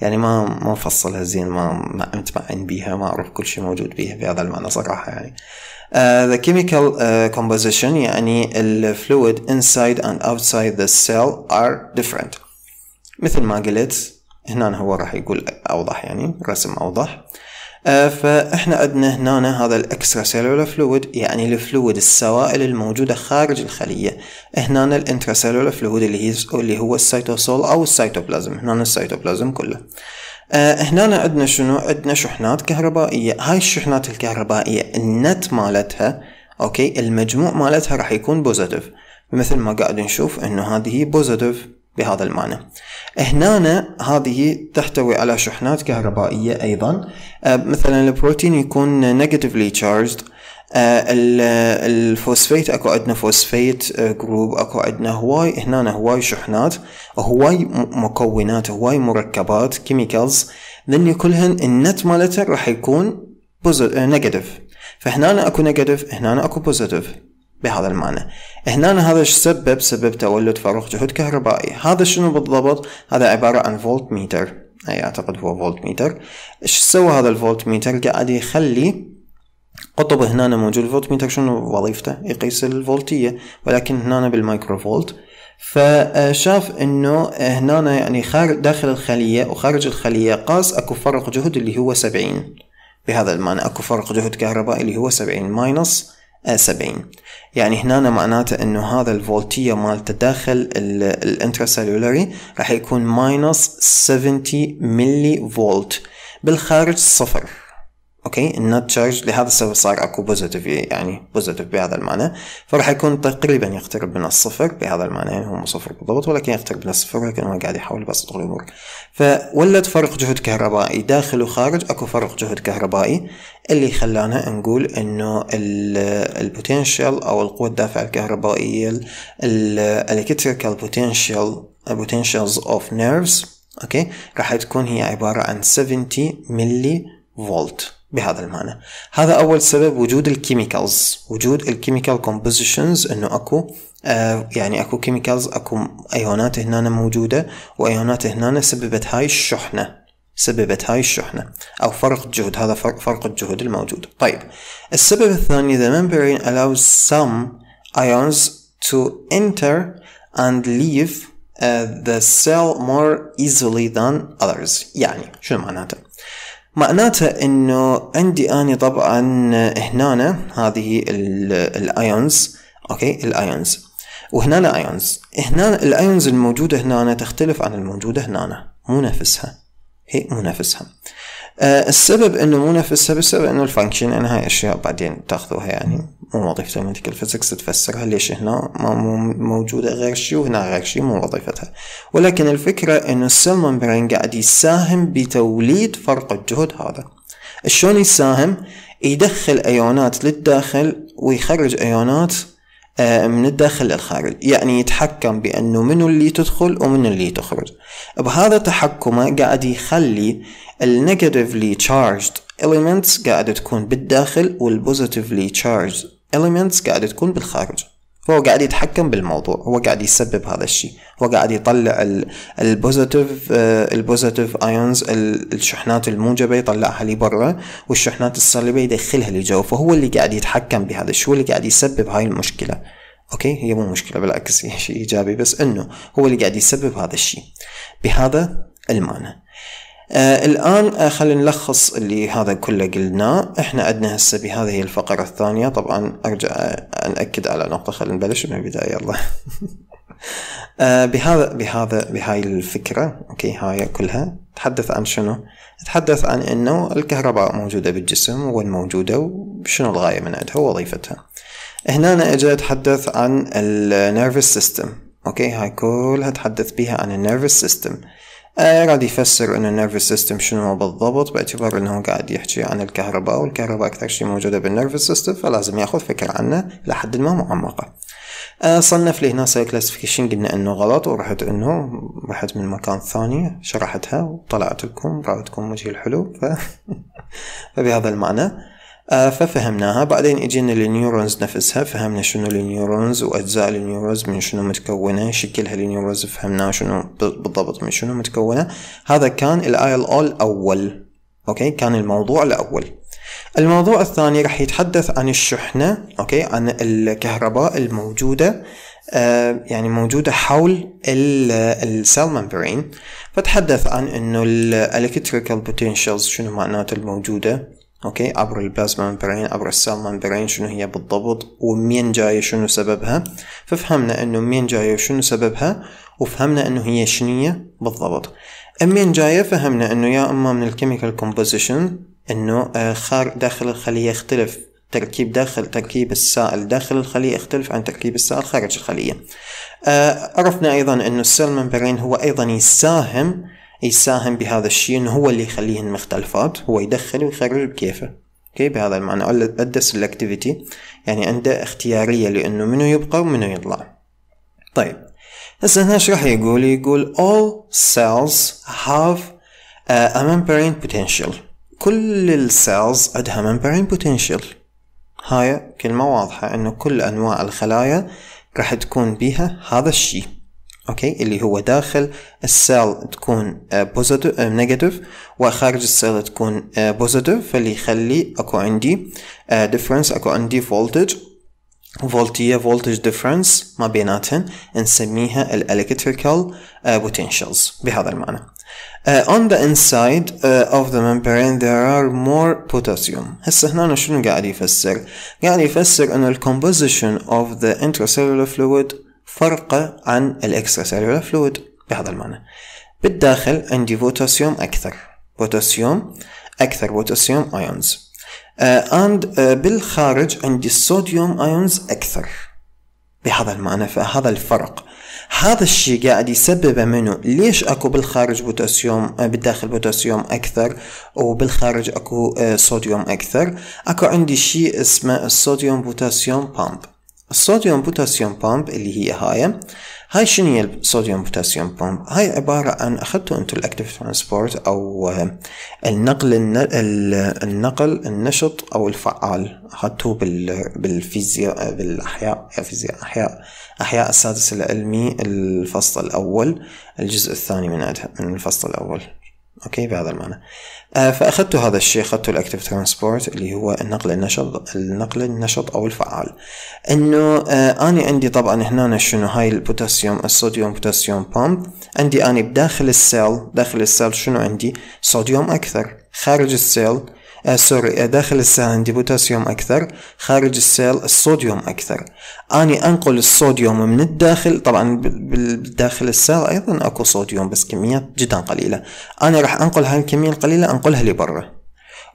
Speaker 1: يعني ما ما مفصلها زين ما ما متمعن بيها ما اعرف كل شيء موجود بيها بهذا المعنى صراحه يعني ذا كيميكال كومبوزيشن يعني الفلويد انسايد اند اوتسايد ذا سيل ار ديفرنت مثل ما قلت هنا هو راح يقول اوضح يعني رسم اوضح آه، فاحنا عندنا هنا هذا الاكسترا سيلولر فلويد يعني الفلويد السوائل الموجوده خارج الخليه هنا الانترا سيلولر فلويد اللي هي اللي هو السيتوسول او السيتوبلازم هنا السيتوبلازم كله آه، هنا عندنا شنو عندنا شحنات كهربائيه هاي الشحنات الكهربائيه النت مالتها اوكي المجموع مالتها راح يكون بوزيتيف مثل ما قاعد نشوف انه هذه بوزيتيف بهذا المعنى هنا هذه تحتوي على شحنات كهربائية أيضا آه، مثلا البروتين يكون negatively charged آه، الفوسفيت اكو عندنا فوسفيت جروب آه، اكو عندنا هواي هنا هواي شحنات هواي مكونات هواي مركبات كيميكالز لان كلهن النت مالتها راح يكون نيجاتيف فهنا اكو نيجاتيف هنا اكو بوزيتيف بهذا المعنى هنا هذا سبب سبب تولد فرق جهد كهربائي هذا شنو بالضبط هذا عبارة عن فولت ميتر أي أعتقد هو فولت ميتر إيش سوى هذا الفولت ميتر قاعد يخلي قطب هنا موجود الفولت ميتر شنو وظيفته يقيس الفولتية ولكن هنا بالمايكرو فولت فشاف انه هنا يعني خارج داخل الخلية وخارج الخلية قاس اكو فرق جهد اللي هو 70 بهذا المعنى اكو فرق جهد كهربائي اللي هو 70 ماينص 70 آه، يعني هنا معناته انه هذا الفولتية مال تداخل الانتراسلولاري راح يكون ماينس 70 ملي فولت بالخارج صفر اوكي النت شارج لهذا السبب صار اكو بوزيتيف يعني بوزيتيف بهذا المعنى فراح يكون تقريبا يقترب من الصفر بهذا المعنى يعني هو مو صفر بالضبط ولكن يقترب من الصفر ولكن هو قاعد يحاول يبسط الامور فولد فرق جهد كهربائي داخل وخارج اكو فرق جهد كهربائي اللي خلانا نقول انه البوتنشال او القوة الدافعة الكهربائية الالكتريكال بوتنشال بوتنشالز اوف نيرفز اوكي راح تكون هي عبارة عن 70 ملي فولت بهذا المعنى هذا أول سبب وجود الكيميكالز وجود الكيميكال كومبوزيشنز أنه أكو آه يعني أكو كيميكالز أكو أيونات هنا موجودة وأيونات هنا سببت هاي الشحنة سببت هاي الشحنة أو فرق الجهد هذا فرق الجهد الموجود طيب السبب الثاني the membrane allows some ions to enter and leave uh, the cell more easily than others يعني شنو معناته معناته انه عندي اني طبعا هنا هذه الايونز اوكي الايونز وهنا ايونز هنا الايونز الموجوده هنا تختلف عن الموجوده هنا مو نفسها هي مو نفسها آه، السبب انه مو نفسها السبب انه الفانكشن انا هاي اشياء بعدين تاخذوها يعني مو وظيفه الميديكال فيزكس تفسرها ليش هنا ما موجوده غير شيء وهنا غير شيء مو وظيفتها ولكن الفكره انه السيل ممبرين قاعد يساهم بتوليد فرق الجهد هذا شلون يساهم يدخل ايونات للداخل ويخرج ايونات آه، من الداخل للخارج يعني يتحكم بأنه منو اللي تدخل ومنو اللي تخرج بهذا تحكمه قاعد يخلي negatively charged elements قاعدة تكون بالداخل positively charged elements قاعدة تكون بالخارج هو قاعد يتحكم بالموضوع هو قاعد يسبب هذا الشيء هو قاعد يطلع البوزيتيف البوزيتيف ايونز الشحنات الموجبه يطلعها لبرا والشحنات السالبه يدخلها للجو فهو اللي قاعد يتحكم بهذا الشيء هو اللي قاعد يسبب هاي المشكله اوكي هي مو مشكله بالعكس هي شيء ايجابي بس انه هو اللي قاعد يسبب هذا الشيء بهذا المعنى آه الآن آه خلينا نلخص اللي هذا كله قلناه احنا عندنا هسه بهذه الفقرة الثانية طبعا ارجع آه، نأكد على نقطة خلينا نبلش من البداية يلا آه بهذا بهذا بهاي الفكرة اوكي هاي كلها تحدث عن شنو؟ تحدث عن انه الكهرباء موجودة بالجسم وين موجودة وشنو الغاية من عندها ووظيفتها هنا أنا اجي اتحدث عن النيرفس سيستم اوكي هاي كلها تحدث بها عن النيرفس سيستم آية قاعد يفسر ان النيرفس سيستم شنو بالضبط باعتبار انه قاعد يحكي عن الكهرباء والكهرباء اكثر شيء موجوده بالنيرفس سيستم فلازم ياخذ فكره عنه لحد ما معمقه آه، صنف لي هنا كلاسيفيكيشن قلنا انه غلط ورحت انه رحت من مكان ثاني شرحتها وطلعت لكم راوتكم وجهي الحلو ف... فبهذا المعنى آه، ففهمناها بعدين اجينا للنيورونز نفسها فهمنا شنو النيورونز واجزاء النيورونز من شنو متكونه شكلها النيورونز فهمناه شنو بالضبط من شنو متكونه هذا كان الاي ال او الاول اوكي كان الموضوع الاول الموضوع الثاني راح يتحدث عن الشحنه اوكي عن الكهرباء الموجوده آه يعني موجودة حول السيل ممبرين فتحدث عن انه الالكتريكال بوتنشلز شنو معناته الموجودة اوكي عبر البلازما ممبرين عبر السيل ممبرين شنو هي بالضبط ومين جايه شنو سببها ففهمنا انه مين جايه وشنو سببها وفهمنا انه هي شنية بالضبط منين جايه فهمنا انه يا اما من الكيميكال كومبوزيشن انه آه، خار داخل الخليه يختلف تركيب داخل تركيب السائل داخل الخلية يختلف عن تركيب السائل خارج الخلية آه، عرفنا أيضا انه السيل ممبرين هو أيضا يساهم يساهم بهذا الشيء انه هو اللي يخليهن مختلفات هو يدخل ويخرج بكيفه اوكي بهذا المعنى عنده سلكتيفيتي يعني عنده اختياريه لانه منو يبقى ومنو يطلع طيب هسه هنا ايش راح يقول يقول all cells have a membrane potential كل السيلز عندها ممبرين بوتنشل هاي كلمة واضحة انه كل انواع الخلايا راح تكون بيها هذا الشيء اوكي اللي هو داخل السيل تكون بوزيتيف آه، نيجاتيف آه، وخارج السيل تكون بوزيتيف آه، فاللي يخلي اكو عندي ديفرنس اكو عندي فولتج فولتية فولتج ديفرنس ما بيناتهن نسميها الالكتريكال بوتنشلز بهذا المعنى Uh, on the inside uh, of the membrane there are more potassium هسه هنا شنو قاعد يفسر قاعد يفسر ان الكومبوزيشن composition of the intracellular fluid فرقة عن الإكسترا سيلولار فلويد بهذا المعنى بالداخل عندي بوتاسيوم أكثر بوتاسيوم أكثر بوتاسيوم أيونز أند آه، uh, uh, آه، بالخارج عندي الصوديوم أيونز أكثر بهذا المعنى فهذا الفرق هذا الشيء قاعد يسببه منه ليش اكو بالخارج بوتاسيوم آه، بالداخل بوتاسيوم اكثر وبالخارج اكو صوديوم اكثر اكو عندي شيء اسمه الصوديوم بوتاسيوم بامب الصوديوم بوتاسيوم بامب اللي هي هاي هاي شنو هي الصوديوم بوتاسيوم بامب هاي عبارة عن اخذتوا انتو الاكتف ترانسبورت او آه، النقل النقل النشط او الفعال اخذتوه بالفيزياء بالاحياء فيزياء احياء احياء السادس العلمي الفصل الاول الجزء الثاني من من الفصل الاول اوكي بهذا المعنى آه فاخذت هذا الشيء اخذت الاكتف ترانسبورت اللي هو النقل النشط النقل النشط او الفعال انه آه اني عندي طبعا هنا شنو هاي البوتاسيوم الصوديوم بوتاسيوم بامب عندي اني بداخل السيل داخل السيل شنو عندي صوديوم اكثر خارج السيل آه سوري آه، داخل السيل عندي بوتاسيوم أكثر خارج السيل الصوديوم أكثر أني أنقل الصوديوم من الداخل طبعا بالداخل السيل أيضا أكو صوديوم بس كميات جدا قليلة أنا راح أنقل هاي الكميه القليلة أنقلها لبرا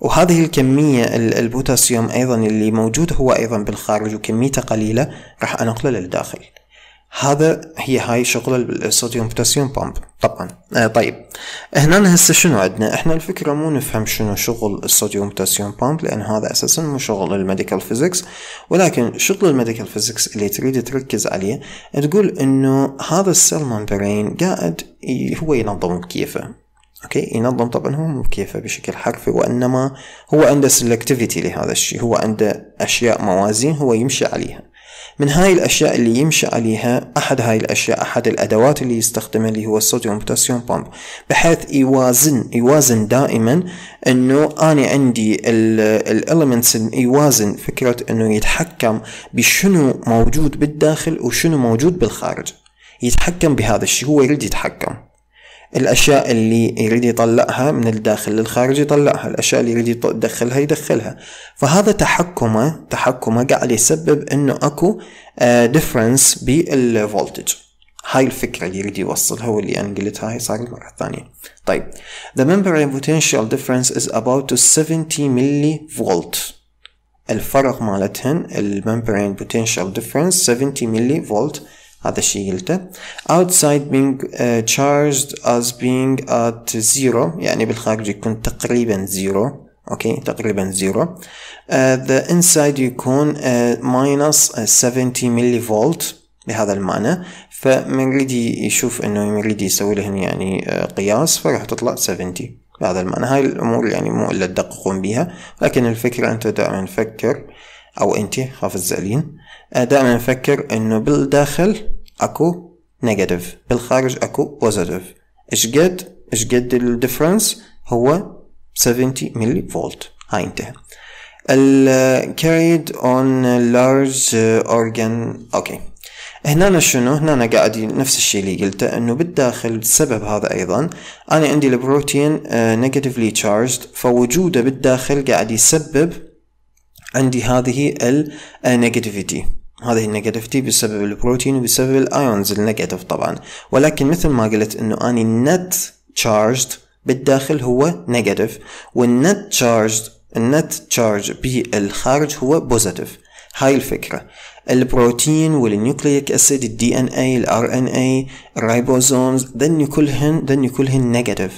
Speaker 1: وهذه الكمية البوتاسيوم أيضا اللي موجود هو أيضا بالخارج وكميته قليلة راح أنقله للداخل هذا هي هاي شغل الصوديوم بوتاسيوم بامب طبعا آه طيب هنا هسه شنو عندنا احنا الفكره مو نفهم شنو شغل الصوديوم بوتاسيوم بامب لان هذا اساسا مو شغل الميديكال فيزكس ولكن شغل الميديكال فيزكس اللي تريد تركز عليه تقول انه هذا السيل ممبرين قاعد هو ينظم كيفه اوكي ينظم طبعا هو مو كيفه بشكل حرفي وانما هو عنده سلكتيفيتي لهذا الشيء هو عنده اشياء موازين هو يمشي عليها من هاي الأشياء اللي يمشي عليها أحد هاي الأشياء أحد الأدوات اللي يستخدمها اللي هو الصوديوم بوتاسيوم بومب بحيث يوازن يوازن دائما أنه أنا عندي الإليمنتس يوازن فكرة أنه يتحكم بشنو موجود بالداخل وشنو موجود بالخارج يتحكم بهذا الشيء هو يريد يتحكم الأشياء اللي يريد يطلعها من الداخل للخارج يطلعها الأشياء اللي يريد يدخلها يدخلها فهذا تحكمه تحكمه قاعد يسبب أنه أكو ديفرنس آه، بالفولتج هاي الفكرة اللي يريد يوصلها واللي أنا قلتها هاي صار المرة الثانية طيب The membrane potential difference is about to 70 milli volt الفرق مالتهن الممبرين potential difference 70 ملي فولت هذا الشيء قلته outside being uh, charged as being at zero يعني بالخارج يكون تقريبا zero اوكي تقريبا زيرو uh, the inside يكون uh, minus 70 ملي فولت بهذا المعنى فمن يريد يشوف انه يريد يسوي لهن يعني uh, قياس فراح تطلع 70 بهذا المعنى هاي الامور يعني مو الا تدققون بيها لكن الفكره انت دائما فكر او انت خاف الزعلين دائما نفكر انه بالداخل اكو نيجاتيف بالخارج اكو بوزيتيف ايش قد ايش قد الديفرنس هو 70 ملي فولت هاي انتهى carried on large organ اوكي هنا شنو هنا قاعد نفس الشيء اللي قلته انه بالداخل السبب هذا ايضا انا عندي البروتين نيجاتيفلي تشارجد فوجوده بالداخل قاعد يسبب عندي هذه النيجاتيفيتي آه، هذه النيجاتيفتي بسبب البروتين وبسبب الايونز النيجاتيف طبعا ولكن مثل ما قلت انه اني نت تشارجد بالداخل هو نيجاتيف والنت تشارجد النت تشارج بالخارج هو بوزيتيف هاي الفكرة البروتين والنيوكليك اسيد الدي ان اي الار ان اي الرايبوزومز ذن كلهن ذن كلهن نيجاتيف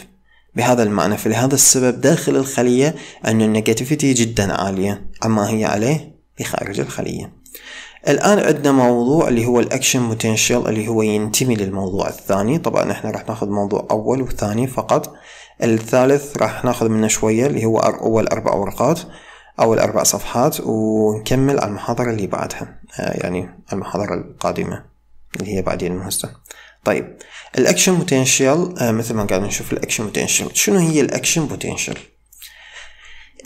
Speaker 1: بهذا المعنى فلهذا السبب داخل الخلية أن النيجاتيفيتي جدا عالية عما هي عليه بخارج الخلية الآن عندنا موضوع اللي هو الأكشن بوتنشال اللي هو ينتمي للموضوع الثاني طبعا احنا راح ناخذ موضوع أول وثاني فقط الثالث راح ناخذ منه شوية اللي هو أول أربع ورقات أول أربع صفحات ونكمل على المحاضرة اللي بعدها آه، يعني المحاضرة القادمة اللي هي بعدين المهزة طيب الأكشن بوتنشال آه، مثل ما قاعد نشوف الأكشن بوتنشال شنو هي الأكشن بوتنشال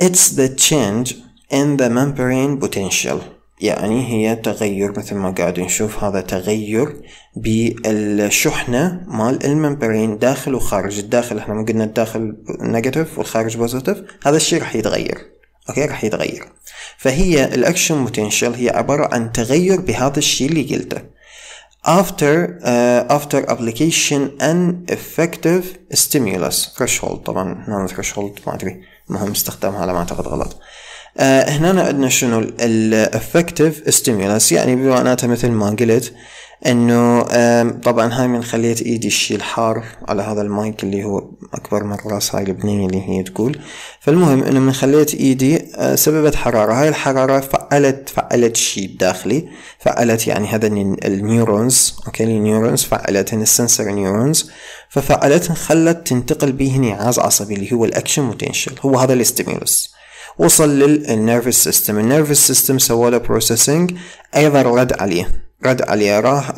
Speaker 1: It's the change in the membrane potential يعني هي تغير مثل ما قاعد نشوف هذا تغير بالشحنة مال الممبرين داخل وخارج الداخل احنا مو قلنا الداخل نيجاتيف والخارج بوزيتيف هذا الشيء راح يتغير اوكي راح يتغير فهي الاكشن بوتنشال هي عبارة عن تغير بهذا الشيء اللي قلته after uh, after application an effective stimulus threshold طبعا هنا نعم، threshold ما ادري مهم استخدامها على ما اعتقد غلط آه هنا عندنا شنو الافكتيف ستيمولس يعني بمعناتها مثل ما قلت انه طبعا هاي من خليت ايدي الشيء الحار على هذا المايك اللي هو اكبر من راس هاي البنيه اللي هي تقول فالمهم انه من خليت ايدي آه، سببت حراره هاي الحراره فعلت فعلت شيء بداخلي فعلت يعني هذا النيورونز اوكي النيورونز فعلتهن السنسر نيورونز ففعلتهن خلت تنتقل بيه انعاز عصبي اللي هو الاكشن بوتنشل هو هذا الاستيمولس وصل للنيرفس سيستم النيرفس سيستم سوى له بروسيسنج ايضا رد عليه رد عليه راح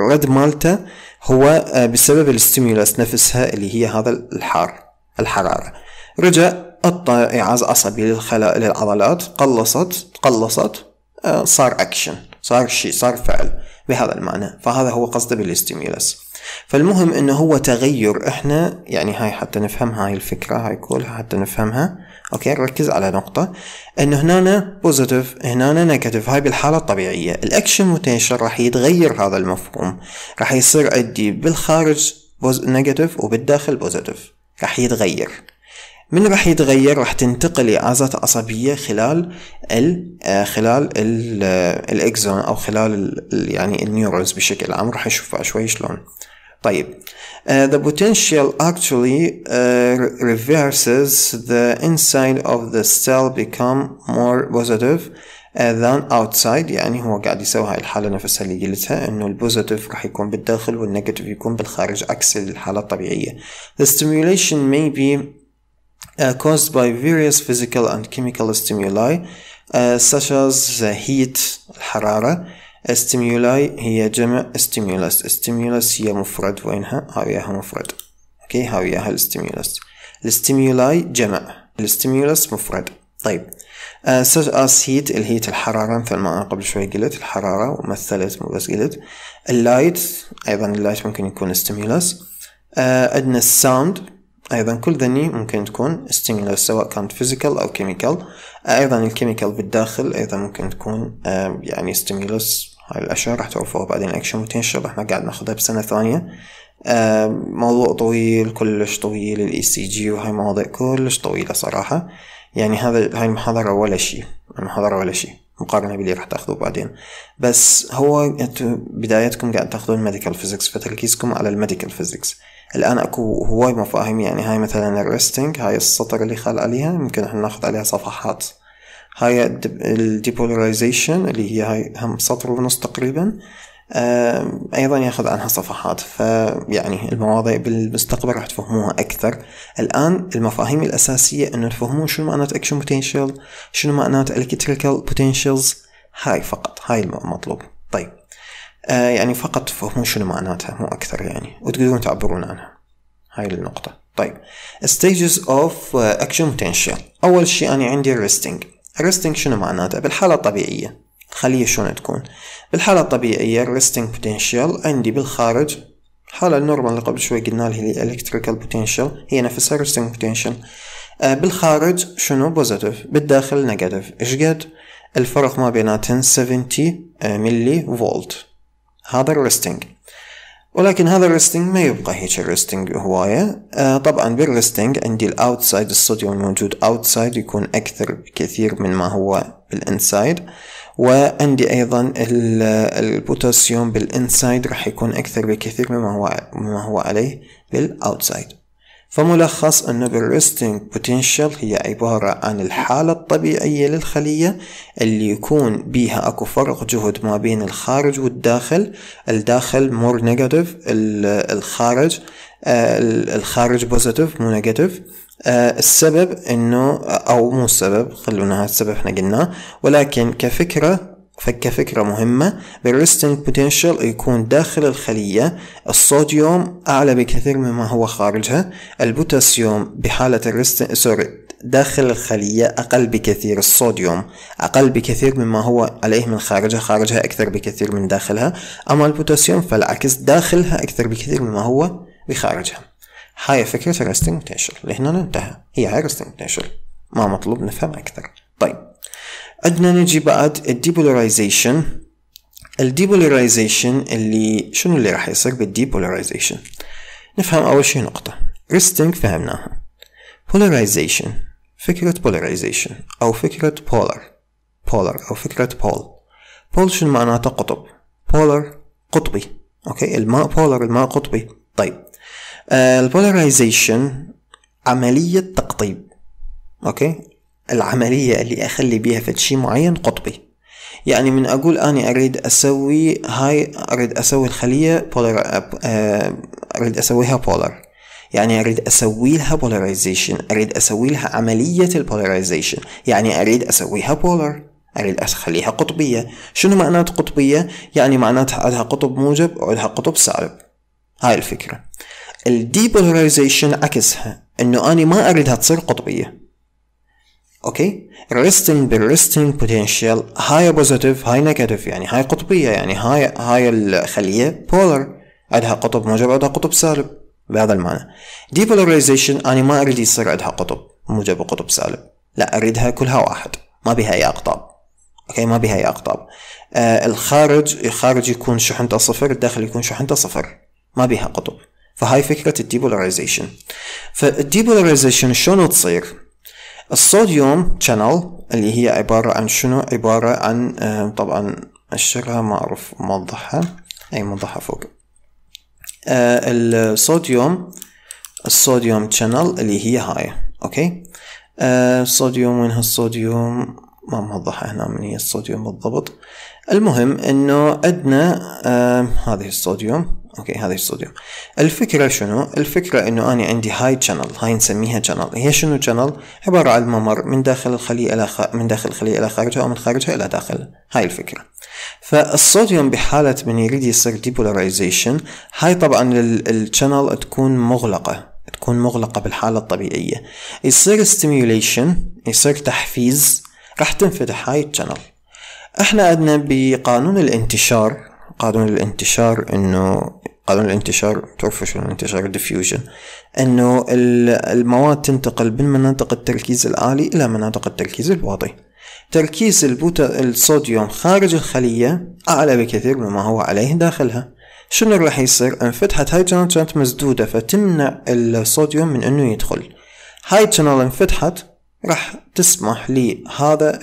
Speaker 1: رد مالته هو آه، بسبب الستيمولس نفسها اللي هي هذا الحار الحرارة رجع اعاز عصبي للخلايا للعضلات قلصت قلصت آه، صار اكشن صار شيء صار فعل بهذا المعنى فهذا هو قصده بالاستيمولس فالمهم انه هو تغير احنا يعني هاي حتى نفهم هاي الفكرة هاي كلها حتى نفهمها اوكي ركز على نقطة انه هنا بوزيتيف هنا نيجاتيف هاي بالحالة الطبيعية الاكشن بوتنشل راح يتغير هذا المفهوم راح يصير عندي بالخارج نيجاتيف وبالداخل بوزيتيف راح يتغير من راح يتغير راح تنتقل إعازات عصبية خلال ال آه، خلال آه، الإكزون أو خلال الـ يعني النيورونز بشكل عام راح أشوفها شوي شلون طيب uh, the potential actually uh, reverses the inside of the cell become more positive uh, than outside يعني هو قاعد يسوي هاي الحالة نفسها اللي قلتها انه البوزيتيف راح يكون بالداخل والنيجاتيف يكون بالخارج عكس الحالة الطبيعية the stimulation may be uh, caused by various physical and chemical stimuli uh, such as the heat الحرارة ستيمولاي هي جمع stimulus stimulus هي مفرد وينها هاوياها مفرد اوكي هاوياها الستيمولس الستيمولاي جمع الستيمولس مفرد طيب uh, such as heat الهيت الحرارة مثل ما أنا قبل شوي قلت الحرارة ومثلت مو بس قلت اللايت أيضا اللايت ممكن يكون stimulus uh, آه، عندنا الساوند أيضا كل ذني ممكن تكون stimulus سواء كانت physical أو chemical آه، أيضا الكيميكال بالداخل أيضا ممكن تكون uh, يعني stimulus هاي الأشياء راح تعرفوها بعدين أكشن بوتنشال احنا قاعد ناخدها بسنة ثانية موضوع طويل كلش طويل الاي سي e جي وهاي مواضيع كلش طويلة صراحة يعني هذا هاي المحاضرة ولا شيء المحاضرة ولا شيء مقارنة باللي راح تاخذوه بعدين بس هو بدايتكم قاعد تاخذون ميديكال فيزيكس فتركيزكم على الميديكال فيزيكس الآن أكو هواي مفاهيم يعني هاي مثلا الريستنج هاي السطر اللي خال عليها ممكن احنا ناخذ عليها صفحات هاي الديبولاريزيشن اللي هي هاي هم سطر ونص تقريبا ايضا ياخذ عنها صفحات فيعني المواضيع بالمستقبل راح تفهموها اكثر الان المفاهيم الاساسيه انه تفهمون شنو معنات اكشن بوتنشال شنو معنات الكتريكال بوتنشالز هاي فقط هاي المطلوب طيب آه يعني فقط تفهمون شنو معناتها مو اكثر يعني وتقدرون تعبرون عنها هاي النقطه طيب stages of آه، action potential اول شيء انا عندي الريستنج الريستنج شنو معناته بالحالة الطبيعية الخلية شلون تكون بالحالة الطبيعية الريستنج بوتنشال عندي بالخارج الحالة النورمال اللي قبل شوي قلنا لها هي الالكتريكال بوتنشال هي نفسها الريستنج آه، بوتنشال بالخارج شنو بوزيتيف بالداخل نيجاتيف ايش قد الفرق ما بيناتهم 70 ملي فولت هذا الريستنج ولكن هذا الريستنج ما يبقى هيك الريستنج هواية آه طبعا بالريستنج عندي الاوتسايد الصوديوم الموجود اوتسايد يكون اكثر بكثير من ما هو بالانسايد وعندي ايضا البوتاسيوم بالانسايد راح يكون اكثر بكثير ما هو مما هو عليه بالاوتسايد فملخص أن بالريستنج بوتنشال هي عبارة عن الحالة الطبيعية للخلية اللي يكون بيها أكو فرق جهد ما بين الخارج والداخل الداخل مور نيجاتيف الخارج آه، الخارج بوزيتيف مو نيجاتيف آه، السبب انه او مو السبب خلونا هذا السبب احنا قلناه ولكن كفكره فكفكرة مهمة بالريستنج بوتنشال يكون داخل الخلية الصوديوم أعلى بكثير مما هو خارجها البوتاسيوم بحالة الريستنج سوري داخل الخلية أقل بكثير الصوديوم أقل بكثير مما هو عليه من خارجها خارجها أكثر بكثير من داخلها أما البوتاسيوم فالعكس داخلها أكثر بكثير مما هو بخارجها هاي فكرة الريستنج بوتنشال لهنا انتهى هي هاي الريستنج بوتنشال ما مطلوب نفهم أكثر طيب عندنا نجي بعد الديبولاريزيشن الديبولاريزيشن اللي شنو اللي راح يصير بالديبولاريزيشن نفهم اول شيء نقطة ريستنج فهمناها polarization فكرة polarization او فكرة بولر بولر او فكرة بول بول شنو معناته قطب بولر قطبي اوكي الماء بولر الماء قطبي طيب آه، البولاريزيشن عملية تقطيب اوكي العملية اللي أخلي بيها فتشي معين قطبي يعني من أقول أنا أريد أسوي هاي أريد أسوي الخلية بولر آه، أريد أسويها بولر يعني أريد أسوي لها بولاريزيشن أريد أسوي لها عملية البولاريزيشن يعني أريد أسويها بولر أريد أخليها قطبية شنو معنات قطبية؟ يعني معناتها عندها قطب موجب وعندها قطب سالب هاي الفكرة الديبولاريزيشن عكسها انه اني ما اريدها تصير قطبية اوكي ريستنج بالريستنج بوتنشال هاي بوزيتيف هاي نيجاتيف يعني هاي قطبيه يعني هاي هاي الخليه بولر عندها قطب موجب عندها قطب سالب بهذا المعنى depolarization انا ما اريد يصير عندها قطب موجب وقطب سالب لا اريدها كلها واحد ما بها اي اقطاب اوكي ما بها اي اقطاب آه الخارج الخارج يكون شحنته صفر الداخل يكون شحنته صفر ما بها قطب فهاي فكرة الديبولاريزيشن فالديبولاريزيشن شلون تصير الصوديوم channel اللي هي عبارة عن شنو عبارة عن آه، طبعا أشرها ما أعرف موضحها أي موضحها فوق آه، الصوديوم الصوديوم channel اللي هي هاي أوكي آه، الصوديوم وين هالصوديوم ما موضحة هنا من هي الصوديوم بالضبط المهم انه عندنا آه هذه الصوديوم اوكي هذا الصوديوم الفكره شنو الفكره انه انا عندي هاي شانل هاي نسميها شانل هي شنو شانل عباره عن ممر من داخل الخليه الى خ... من داخل الخليه الى خارجها او من خارجها الى داخل هاي الفكره فالصوديوم بحاله من يريد يصير ديبولاريزيشن هاي طبعا الشانل تكون مغلقه تكون مغلقة بالحالة الطبيعية يصير ستيميوليشن يصير تحفيز راح تنفتح هاي الشانل احنا عندنا بقانون الانتشار قانون الانتشار انه قانون الانتشار تعرفوا شو الانتشار ديفيوجن انه المواد تنتقل من مناطق التركيز العالي الى مناطق التركيز الواطي تركيز البوتا الصوديوم خارج الخلية أعلى بكثير مما هو عليه داخلها شنو راح يصير انفتحت هاي جنرال كانت مسدودة فتمنع الصوديوم من انه يدخل هاي جنرال انفتحت راح تسمح لهذا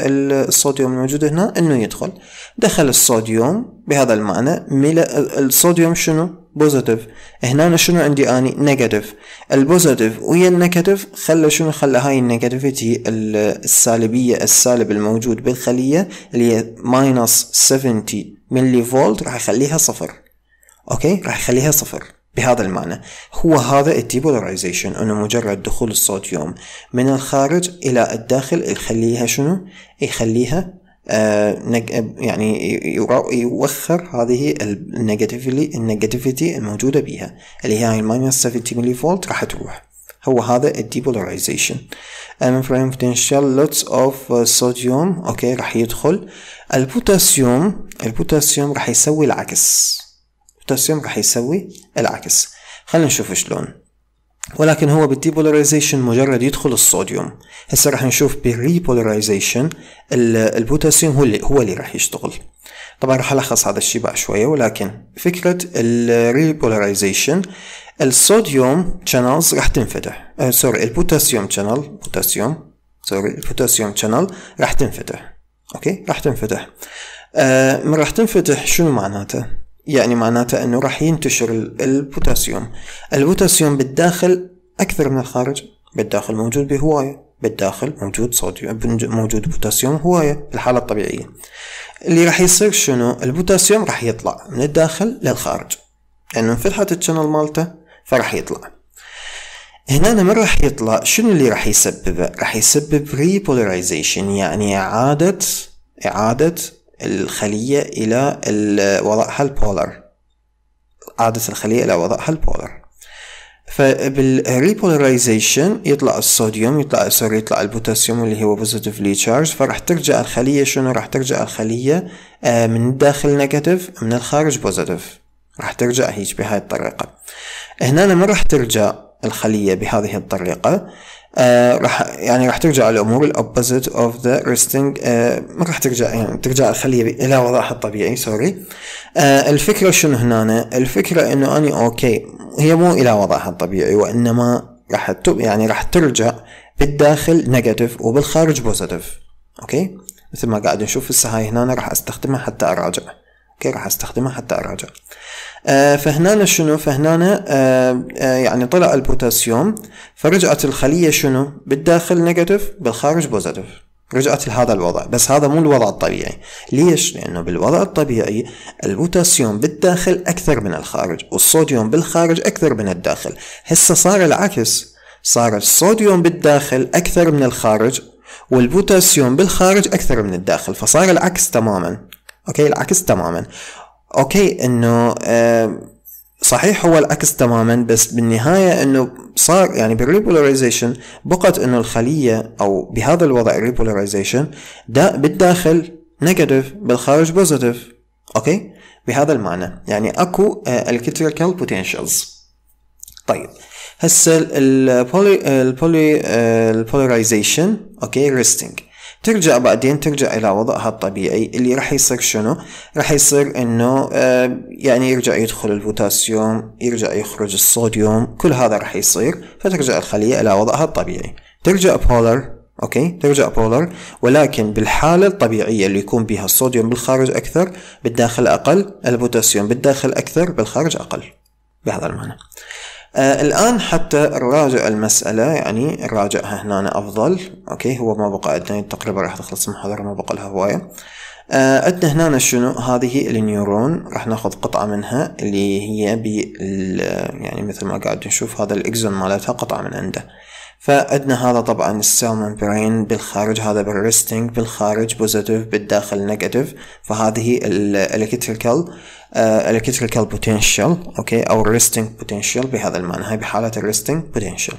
Speaker 1: الصوديوم الموجود هنا انه يدخل دخل الصوديوم بهذا المعنى ملا الصوديوم شنو بوزيتيف هنا شنو عندي اني نيجاتيف البوزيتيف ويا النيجاتيف خلى شنو خلى هاي النيجاتيفيتي السالبيه السالب الموجود بالخليه اللي هي ماينس 70 ملي فولت راح اخليها صفر اوكي راح اخليها صفر بهذا المعنى هو هذا الديبولاريزيشن انه مجرد دخول الصوديوم من الخارج الى الداخل يخليها شنو يخليها آه، يعني يوخر هذه النيجاتيفلي النيجاتيفيتي الموجودة بها اللي هي الماينس 70 ملي فولت راح تروح هو هذا الديبولاريزيشن فريم بوتنشال لوتس اوف صوديوم اوكي راح يدخل البوتاسيوم البوتاسيوم راح يسوي العكس البوتاسيوم راح يسوي العكس خلينا نشوف شلون ولكن هو بالديبولاريزيشن مجرد يدخل الصوديوم هسه راح نشوف بالريبولاريزيشن البوتاسيوم هو اللي هو اللي راح يشتغل طبعا راح الخص هذا الشيء بقى شويه ولكن فكره الريبولاريزيشن الصوديوم شانلز راح تنفتح سوري آه، البوتاسيوم شانل بوتاسيوم سوري البوتاسيوم شانل راح تنفتح اوكي راح تنفتح آه راح تنفتح شنو معناته يعني معناته أنه راح ينتشر البوتاسيوم البوتاسيوم بالداخل أكثر من الخارج بالداخل موجود بهواية بالداخل موجود صوديوم موجود بوتاسيوم هواية بالحالة الطبيعية اللي راح يصير شنو البوتاسيوم راح يطلع من الداخل للخارج لأنه يعني انفتحت الشانل مالته فراح يطلع هنا من راح يطلع شنو اللي راح يسببه راح يسبب ريبولاريزيشن يعني إعادة إعادة الخلية إلى وضعها البولر عادة الخلية إلى وضعها البولر فبالريبولاريزيشن يطلع الصوديوم يطلع سوري يطلع البوتاسيوم اللي هو بوزيتيفلي تشارج فراح ترجع الخلية شنو راح ترجع الخلية آه، من الداخل نيجاتيف من الخارج بوزيتيف راح ترجع هيج بهاي الطريقة هنا ما راح ترجع الخلية بهذه الطريقة آه، راح يعني راح ترجع الامور الاوبوزيت اوف ذا ريستنج ما راح ترجع يعني ترجع الخليه الى وضعها الطبيعي سوري آه الفكره شنو هنا الفكره انه اني اوكي هي مو الى وضعها الطبيعي وانما راح يعني راح ترجع بالداخل نيجاتيف وبالخارج بوزيتيف اوكي مثل ما قاعد نشوف هسه هاي هنا راح استخدمها حتى اراجع اوكي راح استخدمها حتى اراجع آه، فهنا شنو فهنا آه، آه، يعني طلع البوتاسيوم فرجعت الخلية شنو بالداخل نيجاتيف بالخارج بوزيتيف رجعت لهذا الوضع بس هذا مو الوضع الطبيعي ليش؟ لأنه بالوضع الطبيعي البوتاسيوم بالداخل أكثر من الخارج والصوديوم بالخارج أكثر من الداخل هسه صار العكس صار الصوديوم بالداخل أكثر من الخارج والبوتاسيوم بالخارج أكثر من الداخل فصار العكس تماما أوكي العكس تماما اوكي انه آه، صحيح هو العكس تماما بس بالنهاية انه صار يعني بالريبولاريزيشن بقت انه الخلية او بهذا الوضع الريبولاريزيشن ده بالداخل نيجاتيف بالخارج بوزيتيف اوكي بهذا المعنى يعني اكو آه، الكتريكال بوتنشلز طيب هسه البولي البولي البولاريزيشن اوكي ريستنج ترجع بعدين ترجع الى وضعها الطبيعي اللي راح يصير شنو راح يصير انه آه، يعني يرجع يدخل البوتاسيوم يرجع يخرج الصوديوم كل هذا راح يصير فترجع الخلية الى وضعها الطبيعي ترجع بولر اوكي ترجع بولر ولكن بالحاله الطبيعيه اللي يكون بها الصوديوم بالخارج اكثر بالداخل اقل البوتاسيوم بالداخل اكثر بالخارج اقل بهذا المعنى آه الآن حتى نراجع المسألة يعني نراجعها هنا أفضل أوكي هو ما بقى عندنا تقريبا راح تخلص المحاضرة ما بقى لها هواية آه عندنا هنا شنو هذه النيورون راح ناخذ قطعة منها اللي هي بال يعني مثل ما قاعد نشوف هذا الإكزون مالتها قطعة من عنده فعندنا هذا طبعا السالمون برين بالخارج هذا بالريستنج بالخارج بوزيتيف بالداخل نيجاتيف فهذه الالكتريكال الكتريكال بوتنشال اوكي او الريستنج بوتنشال بهذا المعنى هاي بحالة الريستنج بوتنشال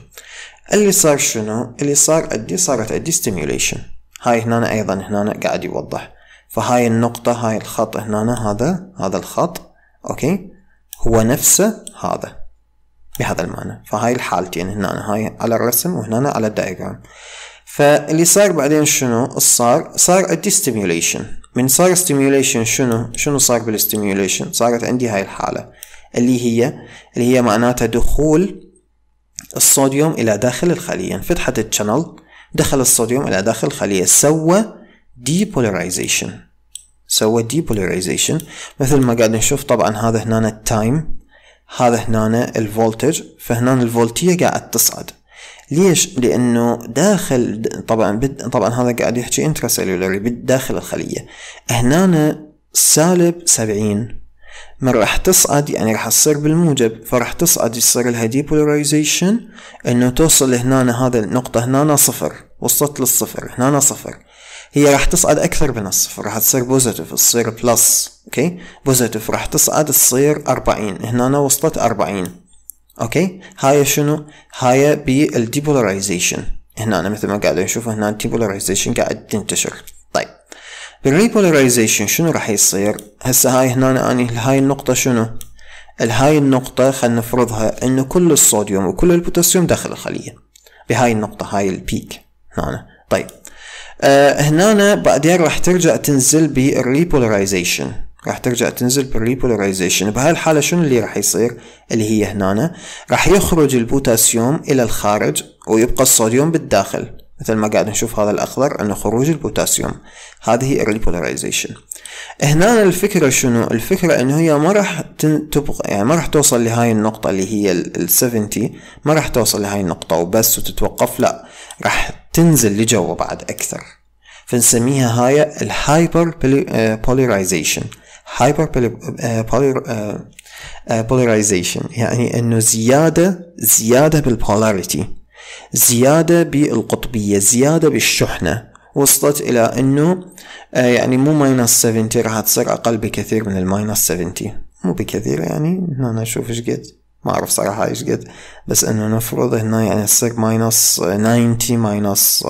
Speaker 1: اللي صار شنو اللي صار عندي صارت عندي ستيميوليشن هاي هنا ايضا هنا قاعد يوضح فهاي النقطة هاي الخط هنا هذا هذا الخط اوكي هو نفسه هذا بهذا المعنى فهاي الحالتين يعني هنا هاي على الرسم وهنا على الدايجرام فاللي صار بعدين شنو صار صار عندي ستيميوليشن من صار ستيميوليشن شنو شنو صار بالستيميوليشن صارت عندي هاي الحالة اللي هي اللي هي معناتها دخول الصوديوم الى داخل الخلية انفتحت الشانل دخل الصوديوم الى داخل الخلية سوى ديبولاريزيشن سوى ديبولاريزيشن مثل ما قاعد نشوف طبعا هذا هنا التايم هذا هنا الفولتج فهنا الفولتية قاعد تصعد ليش؟ لأنه داخل طبعا بد... طبعا هذا قاعد يحكي انترا سيلولاري داخل الخلية هنا سالب سبعين ما راح تصعد يعني راح تصير بالموجب فراح تصعد يصير لها ديبولاريزيشن انه توصل هنا هذا النقطة هنا صفر وصلت للصفر هنا صفر هي راح تصعد اكثر من الصفر راح تصير بوزيتيف تصير بلس اوكي بوزيتيف راح تصعد تصير 40 هنا وصلت 40 اوكي هاي شنو هاي بالديبولاريزيشن هنا مثل ما قاعدين نشوف هنا الديبولاريزيشن قاعد تنتشر طيب بالريبولاريزيشن شنو راح يصير هسه هاي هنا اني هاي النقطه شنو الهاي النقطة خلينا نفرضها انه كل الصوديوم وكل البوتاسيوم داخل الخلية بهاي النقطة هاي البيك هنا طيب آه هنا بعدين راح ترجع تنزل بالريبولاريزيشن راح ترجع تنزل بالريبولاريزيشن بهالحالة شنو اللي راح يصير اللي هي هنا راح يخرج البوتاسيوم إلى الخارج ويبقى الصوديوم بالداخل مثل ما قاعد نشوف هذا الأخضر أنه خروج البوتاسيوم هذه الريبولاريزيشن هنا الفكرة شنو الفكرة أنه هي ما راح تبقى يعني ما راح توصل لهاي النقطة اللي هي ال 70 ما راح توصل لهاي النقطة وبس وتتوقف لا راح تنزل لجوا بعد أكثر فنسميها هاي الهايبر بوليرايزيشن هايبر بوليرايزيشن يعني أنه زيادة زيادة بالبولاريتي زيادة بالقطبية زيادة بالشحنة وصلت إلى أنه آه، يعني مو ماينس 70 راح تصير أقل بكثير من الماينس 70 مو بكثير يعني أنا أشوف إيش قد ما اعرف صراحة ايش قد بس انه نفرض هنا يعني تصير ماينس 90 ماينس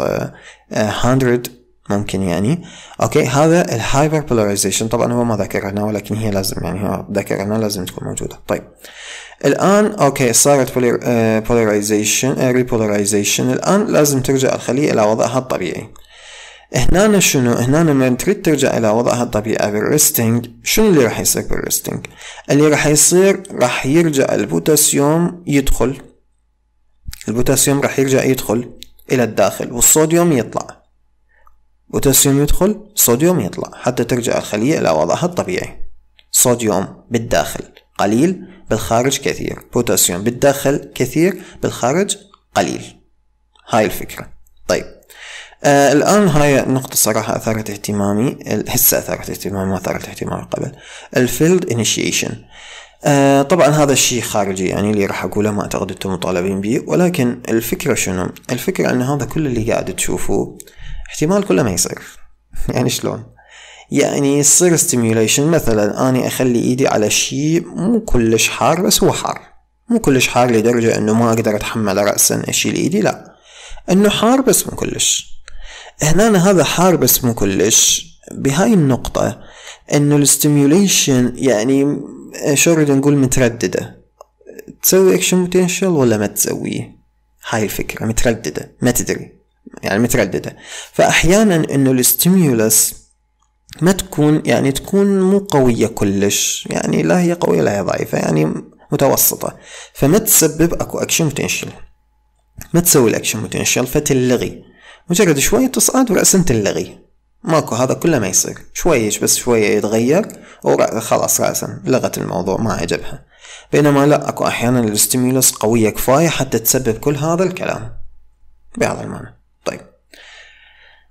Speaker 1: 100 ممكن يعني اوكي هذا الهايبر بولاريزيشن طبعا هو ما ذكر هنا ولكن هي لازم يعني هو ذكر هنا لازم تكون موجودة طيب الان اوكي صارت بولاريزيشن آه، ريبولاريزيشن آه، الان لازم ترجع الخلية الى وضعها الطبيعي هنا شنو هنا لما تريد ترجع الى وضعها الطبيعي بالريستنج شنو اللي راح يصير بالريستنج اللي راح يصير راح يرجع البوتاسيوم يدخل البوتاسيوم راح يرجع يدخل الى الداخل والصوديوم يطلع بوتاسيوم يدخل صوديوم يطلع حتى ترجع الخلية إلى وضعها الطبيعي صوديوم بالداخل قليل بالخارج كثير بوتاسيوم بالداخل كثير بالخارج قليل هاي الفكرة طيب آه الآن هاي النقطة الصراحة أثارت اهتمامي هسه أثارت اهتمامي ما أثارت اهتمامي قبل الفيلد انيشيشن آه طبعا هذا الشيء خارجي يعني اللي راح أقوله ما أعتقد أنتم مطالبين به ولكن الفكرة شنو الفكرة أن هذا كل اللي قاعد تشوفوه احتمال كله ما يصير يعني شلون يعني يصير ستيميوليشن مثلا أني أخلي إيدي على شيء مو كلش حار بس هو حار مو كلش حار لدرجة أنه ما أقدر أتحمل رأسا أشيل إيدي لا أنه حار بس مو كلش هنا هذا حار اسمه كلش بهاي النقطة انه الستيميوليشن يعني شو نريد نقول مترددة تسوي اكشن بوتنشال ولا ما تسويه هاي الفكرة مترددة ما تدري يعني مترددة فأحيانا انه الستيميولس ما تكون يعني تكون مو قوية كلش يعني لا هي قوية لا هي ضعيفة يعني متوسطة فما تسبب اكو اكشن بوتنشال ما تسوي الاكشن بوتنشال فتلغي مجرد شوي تصعد ورأسا تنلغي ماكو هذا كله ما يصير شويش بس شوية يتغير وخلاص رأسا لغت الموضوع ما عجبها بينما لا أكو أحيانا الاستيميلوس قوية كفاية حتى تسبب كل هذا الكلام بهذا المعنى طيب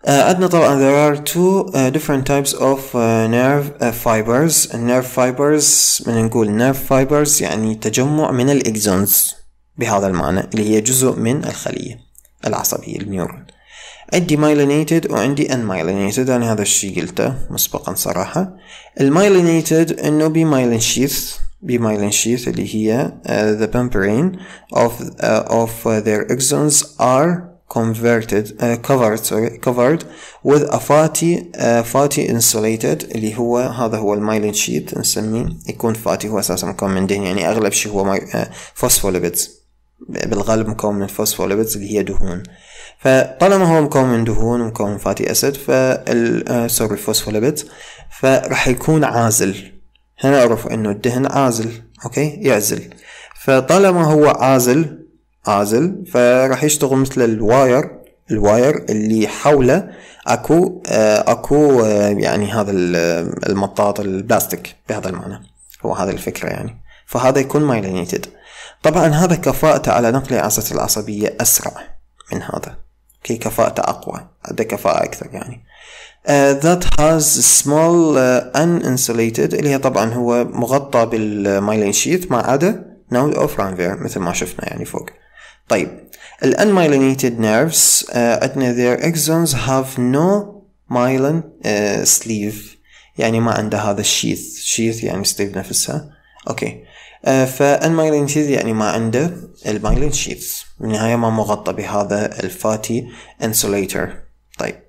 Speaker 1: آه، عندنا uh, طبعا there are two uh, different types of uh, nerve uh, fibers nerve fibers من نقول nerve fibers يعني تجمع من الاكزونز بهذا المعنى اللي هي جزء من الخلية العصبية النيورون عندي مايلينيتد وعندي ان مايلينيتد انا هذا الشيء قلته مسبقا صراحة المايلينيتد انه بمايلين شيث بمايلين شيث اللي هي uh, the membrane of uh, of their exons are converted uh, covered sorry covered with a fatty uh, fatty insulated اللي هو هذا هو المايلين شيت نسميه يكون فاتي هو اساسا مكون من دهن يعني اغلب شيء هو فوسفوليبيدز uh, بالغالب مكون من فوسفوليبيدز اللي هي دهون uh, فطالما هو مكون من دهون ومكون من فاتي اسيد ف آه، سوري الفوسفوليبيدز فراح يكون عازل هنا اعرف انه الدهن عازل اوكي يعزل فطالما هو عازل عازل فراح يشتغل مثل الواير الواير اللي حوله اكو آه، اكو آه، يعني هذا المطاط البلاستيك بهذا المعنى هو هذا الفكرة يعني فهذا يكون مايلينيتد طبعا هذا كفاءته على نقل العصبية أسرع من هذا كي كفاءته أقوى عنده كفاءة أكثر يعني uh, that has small uh, uninsulated اللي هي طبعا هو مغطى بالمايلين شيت ما عدا نود of رانفير مثل ما شفنا يعني فوق طيب ال unmyelinated nerves uh, عندنا their axons have no myelin uh, sleeve يعني ما عنده هذا الشيث شيث يعني ستيف نفسها اوكي آه، فالمايلين شيز يعني ما عنده المايلين شيز بالنهاية ما مغطى بهذا الفاتي انسوليتر طيب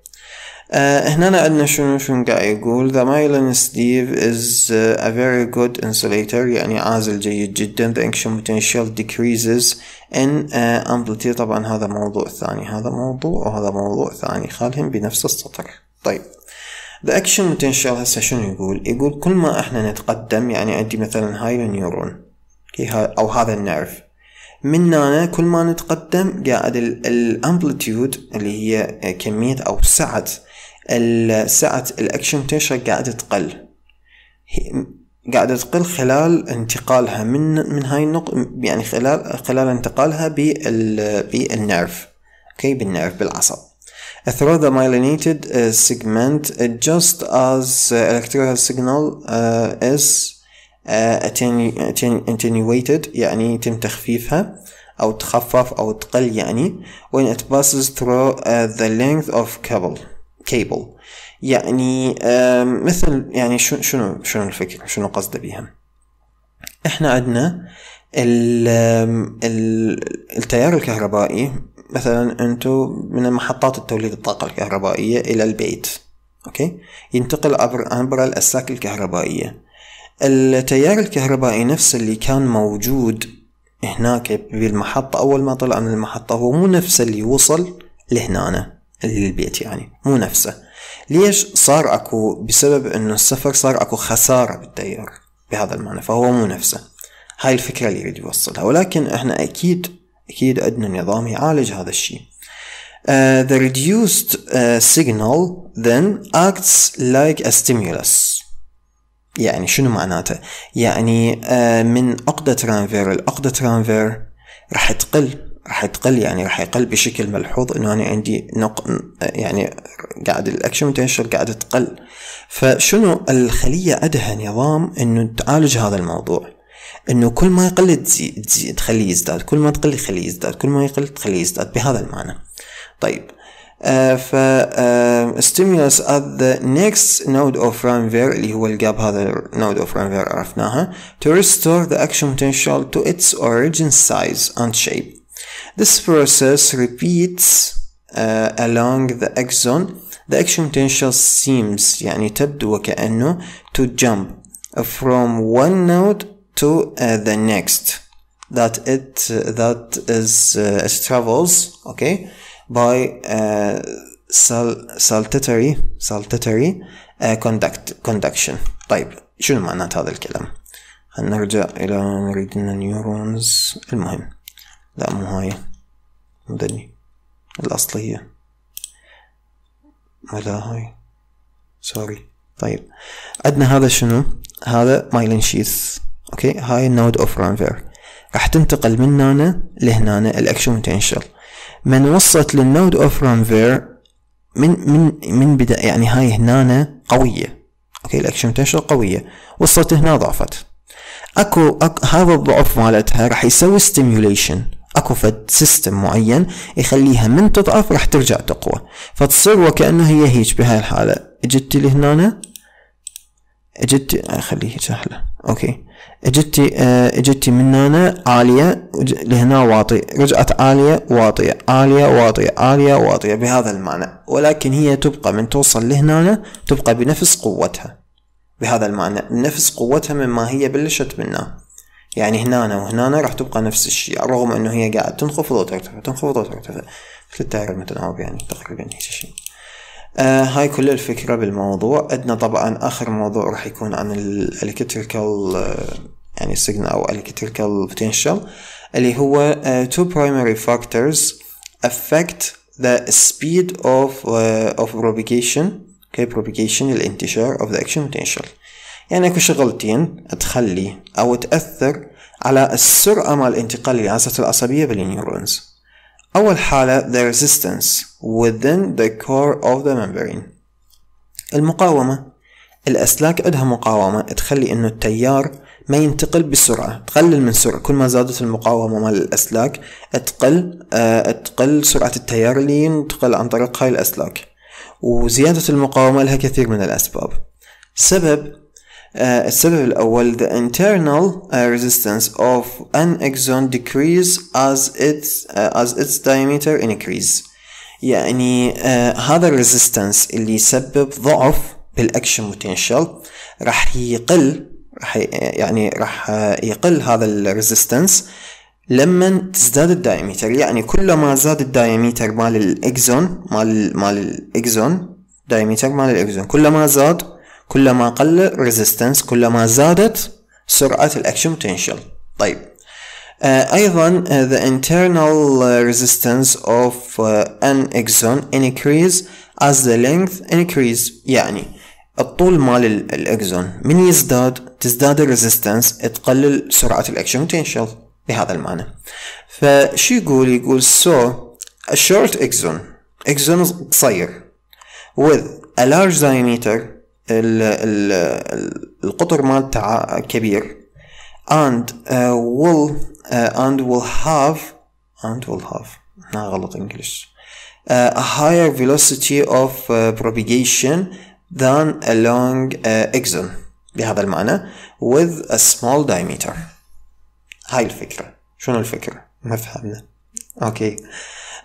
Speaker 1: Uh, هنا عندنا شنو شنو قاعد يقول the myelin sleeve is uh, a very good insulator يعني عازل جيد جدا the action potential decreases in uh, amplitude طبعا هذا موضوع ثاني هذا موضوع وهذا موضوع ثاني خالهم بنفس السطر طيب The action potential هسه شنو يقول يقول كل ما احنا نتقدم يعني عندي مثلا هاي النيورون او هذا النيرف من هنا كل ما نتقدم قاعد الامبلتيود اللي هي كمية او سعة سعة الاكشن بوتنشال قاعدة تقل قاعدة تقل خلال انتقالها من من هاي النقطة يعني خلال خلال انتقالها بالنيرف اوكي بالنيرف بالعصب through the myelinated uh, segment uh, just as uh, electrical signal uh, is uh, attenuated يعني يتم تخفيفها أو تخفف أو تقل يعني when it passes through uh, the length of cable cable يعني uh, مثل يعني شنو شنو الفكرة شنو قصده بيها احنا عندنا التيار الكهربائي مثلا انتو من محطات التوليد الطاقة الكهربائية الى البيت اوكي ينتقل عبر عبر الاسلاك الكهربائية التيار الكهربائي نفسه اللي كان موجود هناك بالمحطة اول ما طلع من المحطة هو مو نفسه اللي وصل لهنا للبيت يعني مو نفسه ليش صار اكو بسبب انه السفر صار اكو خسارة بالتيار بهذا المعنى فهو مو نفسه هاي الفكرة اللي يريد يوصلها ولكن احنا اكيد اكيد عندنا نظام يعالج هذا الشيء Uh, the reduced uh, signal then acts like a stimulus يعني شنو معناته؟ يعني uh, من عقدة رانفير لعقدة رانفير راح تقل راح تقل يعني راح يقل بشكل ملحوظ انه انا عندي نق يعني قاعد الاكشن بوتنشل قاعد تقل فشنو الخليه عندها نظام انه تعالج هذا الموضوع انه كل ما يقل تزيد تزي تخليه يزداد كل ما تقل يخليه يزداد كل ما يقل تخليه يزداد بهذا المعنى طيب Uh, ف ستيمولس آه، stimulus at the next node of Ranvier اللي هو الجاب هذا node of Ranvier عرفناها to restore the action potential to its origin size and shape This process repeats uh, along the axon the action potential seems يعني تبدو وكأنه to jump from one node to uh, the next that it uh, that is uh, it travels okay by uh, sal saltatory saltatory uh, conduct conduction طيب شنو معنات هذا الكلام؟ هنرجع إلى نريد neurons المهم لا مو هاي مدني الأصلية لا هاي سوري طيب عندنا هذا شنو هذا مايلين شيث اوكي هاي النود اوف رانفير راح تنتقل من هنا لهنا الاكشن بوتنشال من وصلت للنود اوف رانفير من من من بدا يعني هاي هنا قويه اوكي الاكشن بوتنشال قويه وصلت هنا ضعفت اكو, أكو هذا الضعف مالتها راح يسوي ستيميوليشن اكو فد سيستم معين يخليها من تضعف راح ترجع تقوى فتصير وكانه هي هيج بهاي الحاله اجتي لهنا اجتي اخليه هيك احلى اوكي اجتي آه، اجتي من هنا عاليه لهنا واطيه رجعت عاليه واطيه عاليه واطيه عاليه واطيه بهذا المعنى ولكن هي تبقى من توصل لهنا تبقى بنفس قوتها بهذا المعنى نفس قوتها مما هي بلشت منه يعني هنا وهنا راح تبقى نفس الشيء رغم انه هي قاعد تنخفض وترتفع تنخفض وترتفع مثل التيار المتناوب يعني تقريبا هيك شيء آه هاي كل الفكرة بالموضوع عندنا طبعا آخر موضوع راح يكون عن الالكتريكال آه، يعني سيجنال أو الكتريكال بوتنشال اللي هو تو برايمري فاكتورز افكت ذا سبيد اوف اوف بروبيجيشن of بروبيجيشن آه، الانتشار اوف ذا اكشن بوتنشال يعني اكو شغلتين تخلي او تأثر على السرعة مال الانتقال للعصبة العصبية بالنيورونز أول حالة the resistance within the core of the membrane المقاومة الأسلاك عندها مقاومة تخلي إنه التيار ما ينتقل بسرعة تقلل من سرعة كل ما زادت المقاومة مال الأسلاك تقل آه، تقل سرعة التيار اللي ينتقل عن طريق هاي الأسلاك وزيادة المقاومة لها كثير من الأسباب سبب آه، السبب الأول the internal آه، resistance of an axon decrease as its آه، as its diameter increase يعني هذا الريزيستنس اللي يسبب ضعف بالاكشن بوتنشال راح يقل راح يعني راح يقل هذا الريزيستنس لما تزداد الدايمتر يعني كلما زاد الدايمتر مال الاكزون مال مال الاكزون دايمتر مال الاكزون كلما زاد كلما قل الريزيستنس كلما زادت سرعة الأكشن بوتنشال طيب Uh, أيضا uh, the internal آه، resistance of uh, an exon increase as the length increase يعني الطول مال الإكزون من يزداد تزداد الريزستنس تقلل سرعة الأكشن بوتنشال بهذا المعنى فشو يقول يقول so a short exon exon قصير with a large diameter القطر مالته كبير and uh, will uh, and will have and will have هنا غلط انجلش uh, a higher velocity of uh, propagation than long uh, exon بهذا المعنى with a small diameter هاي الفكرة شنو الفكرة ما فهمنا اوكي okay.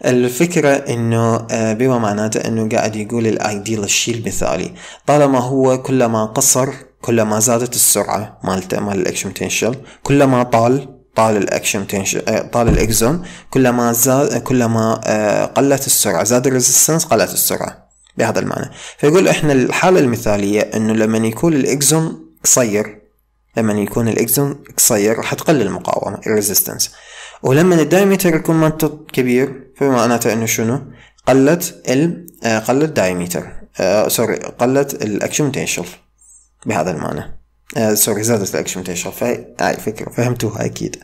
Speaker 1: الفكرة انه آه، بما معناته انه قاعد يقول الايديل الشيء المثالي طالما هو كلما قصر كلما زادت السرعة مالته مال الاكشن بوتنشل كلما طال طال الاكشن آه، بوتنشل طال الاكزون كلما زاد كلما آه، قلت السرعة زاد الريزستنس قلت السرعة بهذا المعنى فيقول احنا الحالة المثالية انه لما يكون الاكزون قصير لما يكون الاكزون قصير راح تقل المقاومة الريزستنس ولما الدايمتر يكون منطق كبير فمعناته انه شنو قلت ال آه، قلت دايميتر آه، سوري قلت الاكشن شلف بهذا المعنى سوري آه، زادت الاكشن شلف فهاي فكره فهمتوها اكيد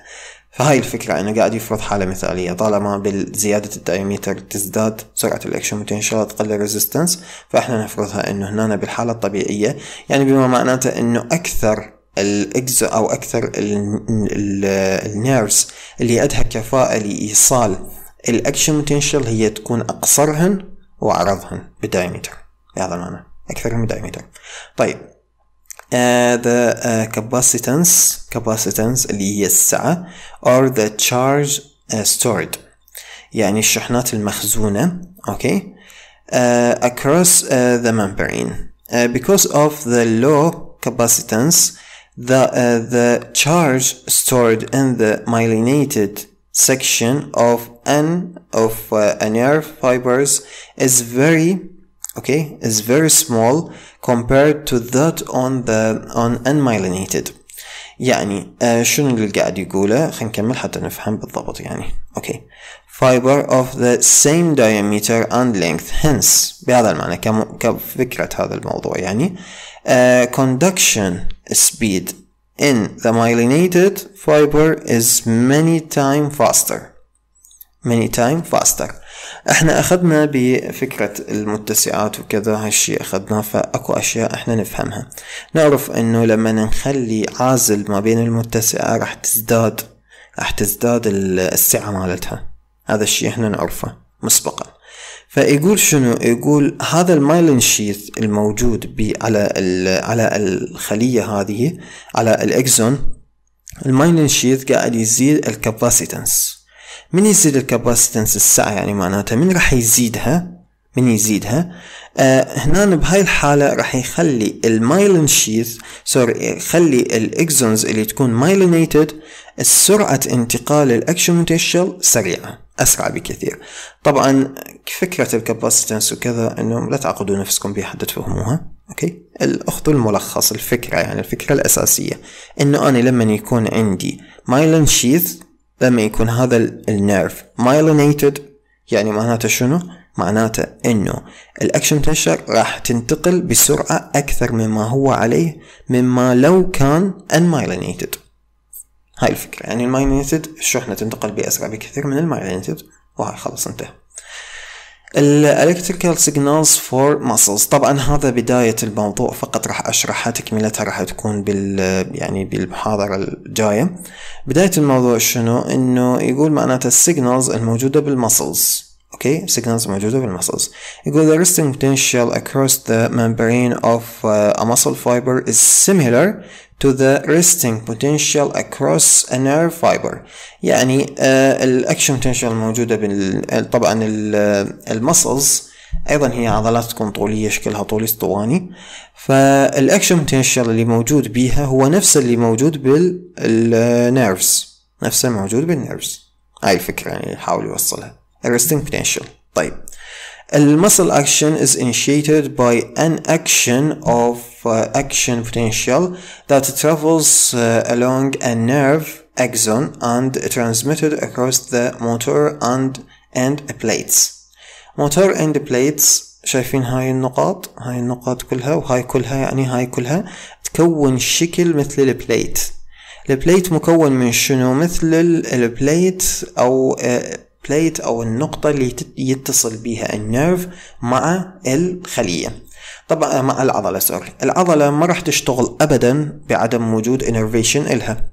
Speaker 1: فهاي الفكرة انه قاعد يفرض حالة مثالية طالما بزيادة الدايميتر تزداد سرعة الاكشن بوتنشال تقل الريزستنس فاحنا نفرضها انه هنا بالحالة الطبيعية يعني بما معناته انه اكثر الاجزاء او اكثر النيرز اللي عندها كفاءة لايصال الأكشن بوتنشال هي تكون أقصرهن وأعرضهن بدايمتر بهذا المعنى أكثرهن بدايمتر طيب ذا the كاباسيتنس capacitance capacitance اللي هي السعة اور the charge ستورد stored يعني الشحنات المخزونة okay اكروس across ممبرين the membrane ذا because of the low capacitance the uh, the charge stored in the myelinated section of n of uh, nerve fibers is very okay is very small compared to that on the on unmyelinated يعني uh, شنو اللي قاعد يقوله خلينا نكمل حتى نفهم بالضبط يعني okay fiber of the same diameter and length hence بهذا المعنى كم, كفكرة هذا الموضوع يعني uh, conduction speed in the myelinated fiber is many times faster ماني تايم فاستر احنا اخذنا بفكرة المتسعات وكذا هالشي اخذناه فاكو اشياء احنا نفهمها نعرف انه لما نخلي عازل ما بين المتسعة راح تزداد راح تزداد السعة مالتها هذا الشي احنا نعرفه مسبقا فيقول شنو يقول هذا المايلين شيث الموجود على على الخلية هذه على الاكزون المايلين شيث قاعد يزيد الكاباسيتنس من يزيد الكاباسيتنس الساعة يعني معناتها من راح يزيدها من يزيدها آه هنا بهاي الحالة راح يخلي المايلين شيث سوري يخلي الاكزونز اللي تكون مايلينيتد سرعة انتقال الاكشن متشل سريعة اسرع بكثير طبعا فكرة الكاباسيتنس وكذا انه لا تعقدوا نفسكم بها حتى تفهموها اوكي اخذوا الملخص الفكرة يعني الفكرة الاساسية انه انا لما يكون عندي مايلين شيث لما يكون هذا النيرف مايلينيتد يعني معناته شنو؟ معناته انه الاكشن بوتنشال راح تنتقل بسرعة اكثر مما هو عليه مما لو كان unmyelinated هاي الفكرة يعني المايلينيتد الشحنة تنتقل بأسرع بكثير من المايلينيتد وهاي خلص انتهى الالكتريكال سيجنالز فور ماسلز طبعا هذا بداية الموضوع فقط راح اشرحها تكملتها راح تكون بال يعني بالمحاضرة الجاية بداية الموضوع شنو انه يقول معناته السيجنالز الموجودة بالماسلز اوكي سيجنالز موجودة بالماسلز يقول the resting potential across the membrane of uh, a muscle fiber is similar to the resting potential across a nerve fiber يعني آه, الاكشن potential الموجودة بال طبعا آه, المسلز ايضا هي عضلات كنترولية شكلها طول اسطواني فالاكشن potential اللي موجود بيها هو نفس اللي موجود بالنيرفز آه, نفسه موجود بالنيرفز هاي الفكرة يعني يحاول يوصلها resting potential طيب A muscle action is initiated by an action of uh, action potential that travels uh, along a nerve axon and transmitted across the motor and end plates. Motor end plates شايفين هاي النقاط هاي النقاط كلها وهاي كلها يعني هاي كلها تكون شكل مثل البليت البليت مكون من شنو مثل البليت او بليت أو النقطة اللي يتصل بها النيرف مع الخلية طبعا آه، مع العضلة سوري العضلة ما راح تشتغل أبدا بعدم وجود انرفيشن إلها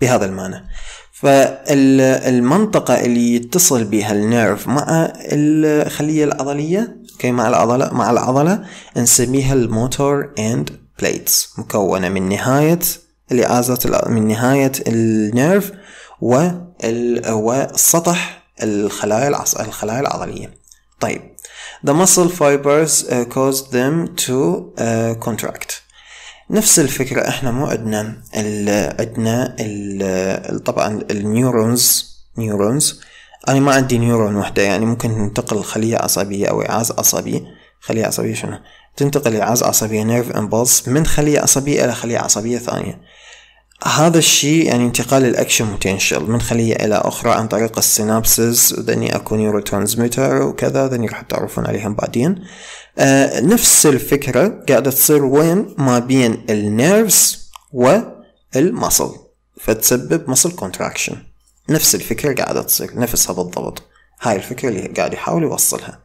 Speaker 1: بهذا المعنى فالمنطقة اللي يتصل بها النيرف مع الخلية العضلية اوكي مع العضلة مع العضلة نسميها الموتور اند بليتس مكونة من نهاية الإعازة من نهاية النيرف والسطح الخلايا الخلايا العضلية طيب The muscle fibers uh, cause them to uh, contract نفس الفكرة احنا مو عندنا ال عندنا ال طبعا النيورونز نيورونز انا ما عندي نيورون وحدة يعني ممكن تنتقل خلية عصبية او اعاز عصبي خلية عصبية شنو تنتقل اعاز عصبية نيرف امبلس من خلية عصبية الى خلية عصبية ثانية هذا الشيء يعني انتقال الاكشن بوتنشل من خلية الى اخرى عن طريق السينابسز ذني اكو نيورو ترانسميتر وكذا ذني راح تعرفون عليهم بعدين آه نفس الفكرة قاعدة تصير وين ما بين النيرفز والمصل فتسبب مصل كونتراكشن نفس الفكرة قاعدة تصير نفسها بالضبط هاي الفكرة اللي قاعد يحاول يوصلها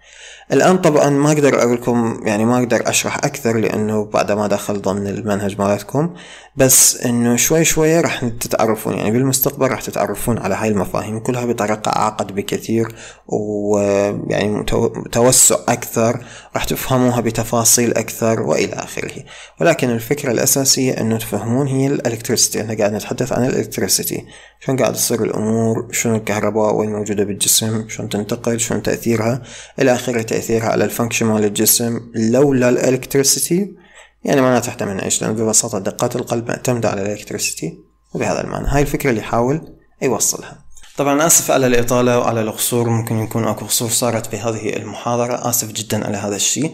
Speaker 1: الان طبعا ما اقدر اقول لكم يعني ما اقدر اشرح اكثر لانه بعد ما دخل ضمن المنهج مالتكم بس انه شوي شوي راح تتعرفون يعني بالمستقبل راح تتعرفون على هاي المفاهيم كلها بطريقة اعقد بكثير ويعني توسع اكثر راح تفهموها بتفاصيل اكثر والى اخره ولكن الفكرة الاساسية انه تفهمون هي الالكتريسيتي احنا قاعد نتحدث عن الالكتريسيتي شلون قاعد تصير الامور شنو الكهرباء وين موجودة بالجسم شلون تنتقل شلون تأثيرها الى اخره تأثيرها على الفانكشن مال الجسم لولا الالكتريسيتي يعني ما من ايش لأن ببساطة دقات القلب معتمدة على الالكتريسيتي وبهذا المعنى هاي الفكرة اللي يحاول يوصلها طبعا آسف على الإطالة وعلى القصور ممكن يكون أكو قصور صارت بهذه المحاضرة آسف جدا على هذا الشيء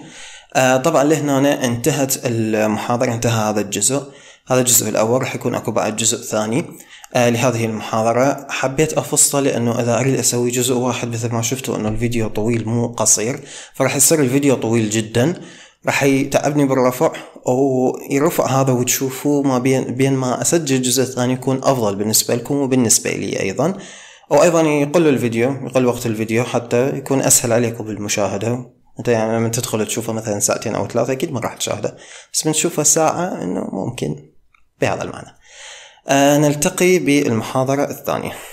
Speaker 1: آه طبعا لهنا انتهت المحاضرة انتهى هذا الجزء هذا الجزء الأول راح يكون أكو بعد جزء ثاني آه، لهذه المحاضرة حبيت أفصله لأنه إذا أريد أسوي جزء واحد مثل ما شفتوا أنه الفيديو طويل مو قصير فراح يصير الفيديو طويل جدا راح يتعبني بالرفع ويرفع هذا وتشوفوه ما بين بين ما اسجل جزء ثاني يكون افضل بالنسبه لكم وبالنسبه لي ايضا وايضا يقل الفيديو يقل وقت الفيديو حتى يكون اسهل عليكم بالمشاهده انت يعني لما تدخل تشوفه مثلا ساعتين او ثلاثه اكيد ما راح تشاهده بس من تشوفه ساعه انه ممكن بهذا المعنى آه، نلتقي بالمحاضرة الثانية